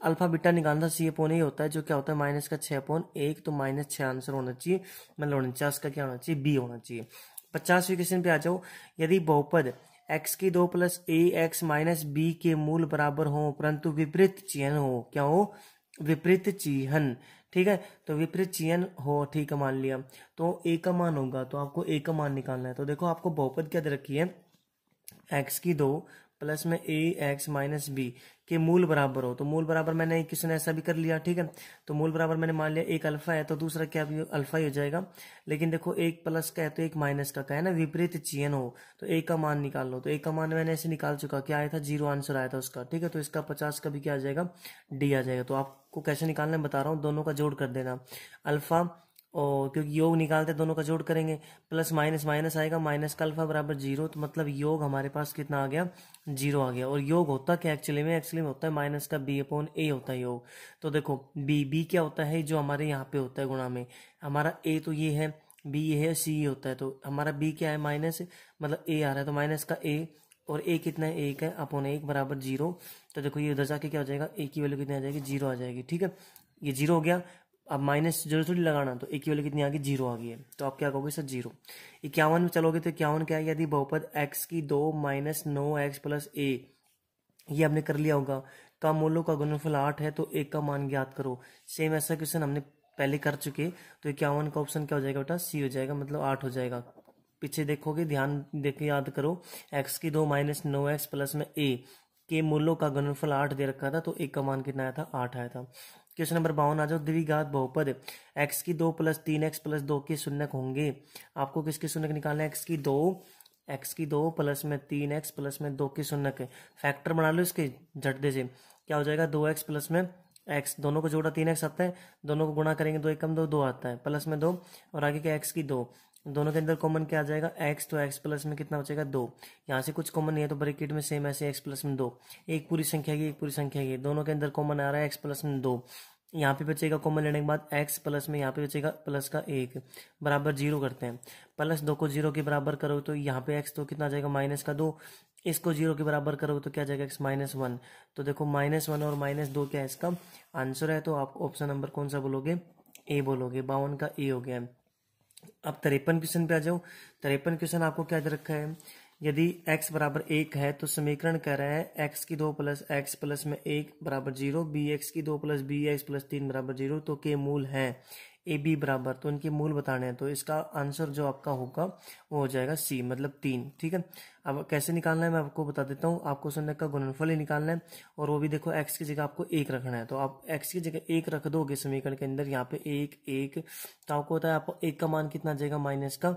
अल्फा बीटा निकालना सी अपोन ही होता है जो क्या होता है माइनस का छः अपोन एक तो माइनस छः आंसर होना चाहिए मतलब उनचास का क्या होना चाहिए बी होना चाहिए पचासवें क्वेश्चन पे आ जाओ यदि बहुपद एक्स की दो प्लस ए एक्स माइनस बी के मूल बराबर हो परंतु विपरीत चिन्ह हो क्या हो विपरीत चिन्ह ठीक है तो विपरीत चयन हो ठीक है मान लिया तो एक का मान होगा तो आपको एक का मान निकालना है तो देखो आपको बहुपद क्या दे रखी है एक्स की दो प्लस में ए एक्स माइनस बी के मूल बराबर हो तो मूल बराबर मैंने ने ऐसा भी कर लिया ठीक है तो मूल बराबर मैंने मान लिया एक अल्फा है तो दूसरा क्या भी अल्फा ही हो जाएगा लेकिन देखो एक प्लस का है तो एक माइनस का का है ना विपरीत चिन्ह हो तो एक का मान निकाल लो तो एक का मान मैंने ऐसे निकाल चुका क्या आया था जीरो आंसर आया था उसका ठीक है तो इसका पचास का भी क्या आ जाएगा डी आ जाएगा तो आपको कैसे निकालना बता रहा हूँ दोनों का जोड़ कर देना अल्फा और क्योंकि योग निकालते दोनों का जोड़ करेंगे प्लस माइनस माइनस आएगा माइनस का अल्फा बराबर जीरो तो मतलब योग हमारे पास कितना आ गया जीरो आ गया और योग होता क्या एक्चुअली में एक्चुअली में होता है माइनस का बी अपॉन ए होता है योग तो देखो बी बी क्या होता है जो हमारे यहाँ पे होता है गुणा में हमारा ए तो ये है बी ये है सी होता है तो हमारा बी क्या है माइनस मतलब ए आ रहा है तो माइनस का ए और ए कितना है एक है अपॉन एक बराबर जीरो तो देखो ये उधर जाके क्या हो जाएगा ए की वैल्यू कितनी आ जाएगी जीरो आ जाएगी ठीक है ये जीरो हो गया अब माइनस जीरो थोड़ी लगाना तो एक की कितनी आ गई जीरो आ गई है तो आप क्या कहोगे सर जीरो इक्यावन में चलोगे तो इक्यावन क्या है यदि बहुपद एक्स की दो माइनस नौ एक्स प्लस ए ये हमने कर लिया होगा का तो मोलो का गुणनफल आठ है तो एक का मान ज्ञात करो सेम ऐसा क्वेश्चन हमने पहले कर चुके तो इक्यावन का ऑप्शन क्या हो जाएगा बेटा सी हो जाएगा मतलब आठ हो जाएगा पीछे देखोगे ध्यान देख याद करो एक्स की दो माइनस नौ एक्स प्लस में ए के मूल्यों का गुणनफल आठ दे रखा था तो एक का मान कितना आया था आठ आया था क्वेश्चन नंबर बावन आ जाओ द्विघात बहुपद एक्स की दो प्लस तीन एक्स प्लस दो के शून्यक होंगे आपको किसके शून्यक निकालना है एक्स की दो एक्स की दो प्लस में तीन एक्स प्लस में दो के शून्यक फैक्टर बना लो इसके झटदे से क्या हो जाएगा दो एक्स प्लस में एक्स दोनों को जोड़ा तीन एक्स आता है दोनों को गुणा करेंगे दो एक कम दो दो आता है प्लस में दो और आगे क्या एक्स की दो दोनों के अंदर कॉमन क्या आ जाएगा एक्स तो एक्स प्लस में कितना बचेगा दो यहाँ से कुछ कॉमन नहीं है तो ब्रेकेट में सेम ऐसे एक्स प्लस में दो एक पूरी संख्या की एक पूरी संख्या की दोनों के अंदर कॉमन आ रहा है एक्स प्लस में दो यहाँ पे बचेगा कॉमन लेने के बाद एक्स प्लस में यहाँ पे बचेगा प्लस का एक बराबर जीरो करते हैं प्लस दो को जीरो के बराबर करो तो यहाँ पे एक्स तो कितना आ जाएगा माइनस का दो इसको जीरो के बराबर करो तो क्या जाएगा एक्स माइनस वन तो देखो माइनस वन और माइनस दो क्या है इसका आंसर है तो आप ऑप्शन नंबर कौन सा बोलोगे ए बोलोगे बावन का ए हो गया है अब तिरपन क्वेश्चन पे आ जाओ तिरपन क्वेश्चन आपको क्या रखा है यदि x बराबर एक है तो समीकरण कह रहा है x की दो प्लस एक्स प्लस में एक बराबर जीरो बी एक्स की दो प्लस बी एक्स प्लस तीन बराबर जीरो तो के मूल है ए बी बराबर तो इनके मूल बताने हैं तो इसका आंसर जो आपका होगा वो हो जाएगा सी मतलब तीन ठीक है अब कैसे निकालना है मैं आपको बता देता हूँ आपको सुनने का गुणनफल ही निकालना है और वो भी देखो एक्स की जगह आपको एक रखना है तो आप एक्स की जगह एक रख दोगे समीकरण के अंदर यहाँ पे एक एक तो आपको होता है आपको एक का मान कितना आ जाएगा माइनस का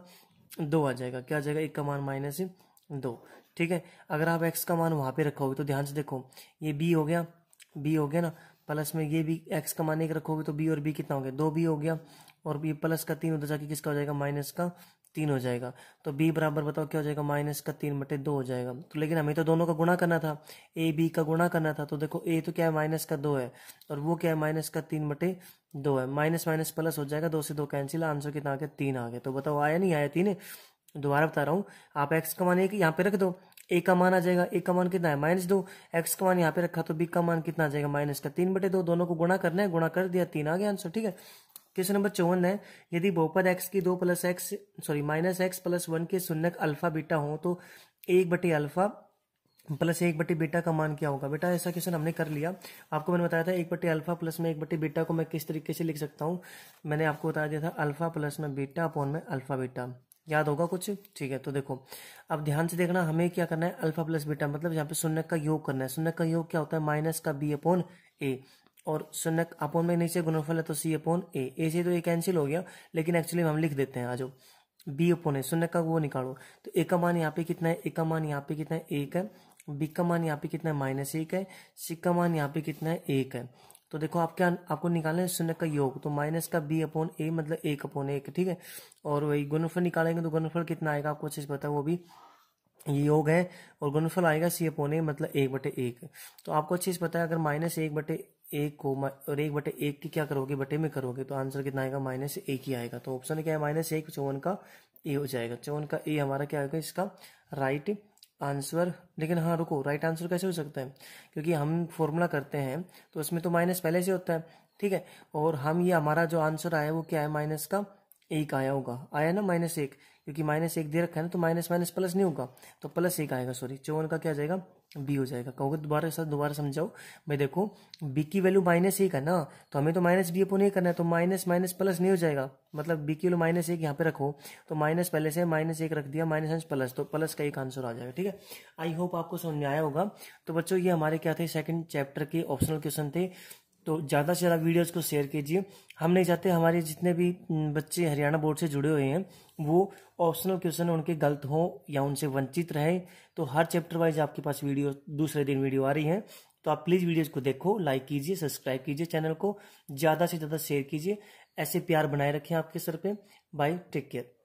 दो आ जाएगा क्या आ जाएगा एक का मान माइनस दो ठीक है अगर आप एक्स का मान वहाँ पे रखोगे तो ध्यान से देखो ये बी हो गया बी हो गया ना प्लस में ये भी एक्स का मान एक रखोगे तो बी और बी कितना हो गया दो बी हो गया और ये प्लस का तीन उधर जाके किसका हो जाएगा माइनस का तीन हो जाएगा तो बी बराबर बताओ क्या हो जाएगा माइनस का तीन बटे दो हो जाएगा तो लेकिन हमें तो दोनों का गुणा करना था ए बी का गुणा करना था तो देखो ए तो क्या है माइनस का दो है और वो क्या है माइनस का तीन बटे दो है माइनस माइनस प्लस हो जाएगा दो से दो कैंसिल आंसर कितना आ गया तीन आ गया तो बताओ आया नहीं आया तीन दोबारा बता रहा हूँ आप एक्स का मान एक यहाँ पे रख दो ए का मान आ जाएगा ए का मान कितना है माइनस दो एक्स का मान यहाँ पे रखा तो बी का मान कितना आ जाएगा माइनस का तीन बटे दो दोनों को गुणा करना है गुणा कर दिया तीन आ गया आंसर ठीक है क्वेश्चन नंबर चौवन है यदि बहुपद एक्स की दो plus x sorry minus x plus one के शून्य अल्फा बीटा हो तो एक बटे अल्फा प्लस एक बटे बीटा का मान क्या होगा बेटा ऐसा क्वेश्चन हमने कर लिया आपको मैंने बताया था एक बटे अल्फा प्लस में एक बटे बीटा को मैं किस तरीके से लिख सकता हूँ मैंने आपको बता दिया था अल्फा प्लस में बीटा अपॉन में अल्फा बीटा याद होगा कुछ ठीक है तो देखो अब ध्यान से देखना हमें क्या करना है अल्फा प्लस बीटा मतलब यहाँ पे शून्य का योग करना है शून्य का योग क्या होता है माइनस का बी अपॉन ए और शून्य अपोन में नीचे गुणफल है तो सी अपॉन ए ए से तो ये कैंसिल हो गया लेकिन एक्चुअली हम लिख देते हैं आज बी अपॉन ए सुन्नक का वो निकालो तो ए का मान यहाँ पे कितना है ए का मान यहाँ पे कितना है एक है बी का मान यहाँ पे कितना है माइनस एक है सी का मान यहाँ पे कितना है एक है तो देखो आप क्या आपको निकालना है शून्य का योग तो माइनस का बी अपॉन ए मतलब एक अपॉन एक ठीक है और वही गुणफल निकालेंगे तो गुणफल कितना आएगा आपको अच्छे से पता है वो भी ये योग है और गुणफल आएगा सी अपॉन ए मतलब एक बटे एक तो आपको अच्छे से पता है अगर माइनस एक बटे एक को और एक बटे एक की क्या करोगे बटे में करोगे तो आंसर कितना आएगा माइनस एक ही आएगा तो ऑप्शन क्या है माइनस एक चौवन का ए हो जाएगा चौवन का ए हमारा क्या आएगा इसका राइट आंसर लेकिन हाँ रुको राइट आंसर कैसे हो सकता है क्योंकि हम फॉर्मूला करते हैं तो उसमें तो माइनस पहले से होता है ठीक है और हम ये हमारा जो आंसर आया वो क्या है माइनस का एक आया होगा आया ना माइनस एक क्योंकि माइनस एक दे रखा है ना तो माइनस माइनस प्लस नहीं होगा तो प्लस एक आएगा सॉरी चौवन का क्या जाएगा बी हो जाएगा कहोगे दोबारा सर दोबारा समझाओ भाई देखो बी की वैल्यू माइनस एक है ना तो हमें तो माइनस बी अपो नहीं करना है तो माइनस माइनस प्लस नहीं हो जाएगा मतलब बी की वैल्यू माइनस एक यहाँ पे रखो तो माइनस पहले से माइनस एक रख दिया माइनस प्लस तो प्लस का एक आंसर आ जाएगा ठीक है आई होप आपको समझ में आया होगा तो बच्चों ये हमारे क्या थे सेकंड चैप्टर के ऑप्शनल क्वेश्चन थे तो ज़्यादा से ज़्यादा वीडियोस को शेयर कीजिए हम नहीं चाहते हमारे जितने भी बच्चे हरियाणा बोर्ड से जुड़े हुए हैं वो ऑप्शनल क्वेश्चन उनके गलत हों या उनसे वंचित रहें तो हर चैप्टर वाइज आपके पास वीडियो दूसरे दिन वीडियो आ रही है तो आप प्लीज़ वीडियोज़ को देखो लाइक कीजिए सब्सक्राइब कीजिए चैनल को ज़्यादा से ज़्यादा शेयर कीजिए ऐसे प्यार बनाए रखें आपके सर पर बाय टेक केयर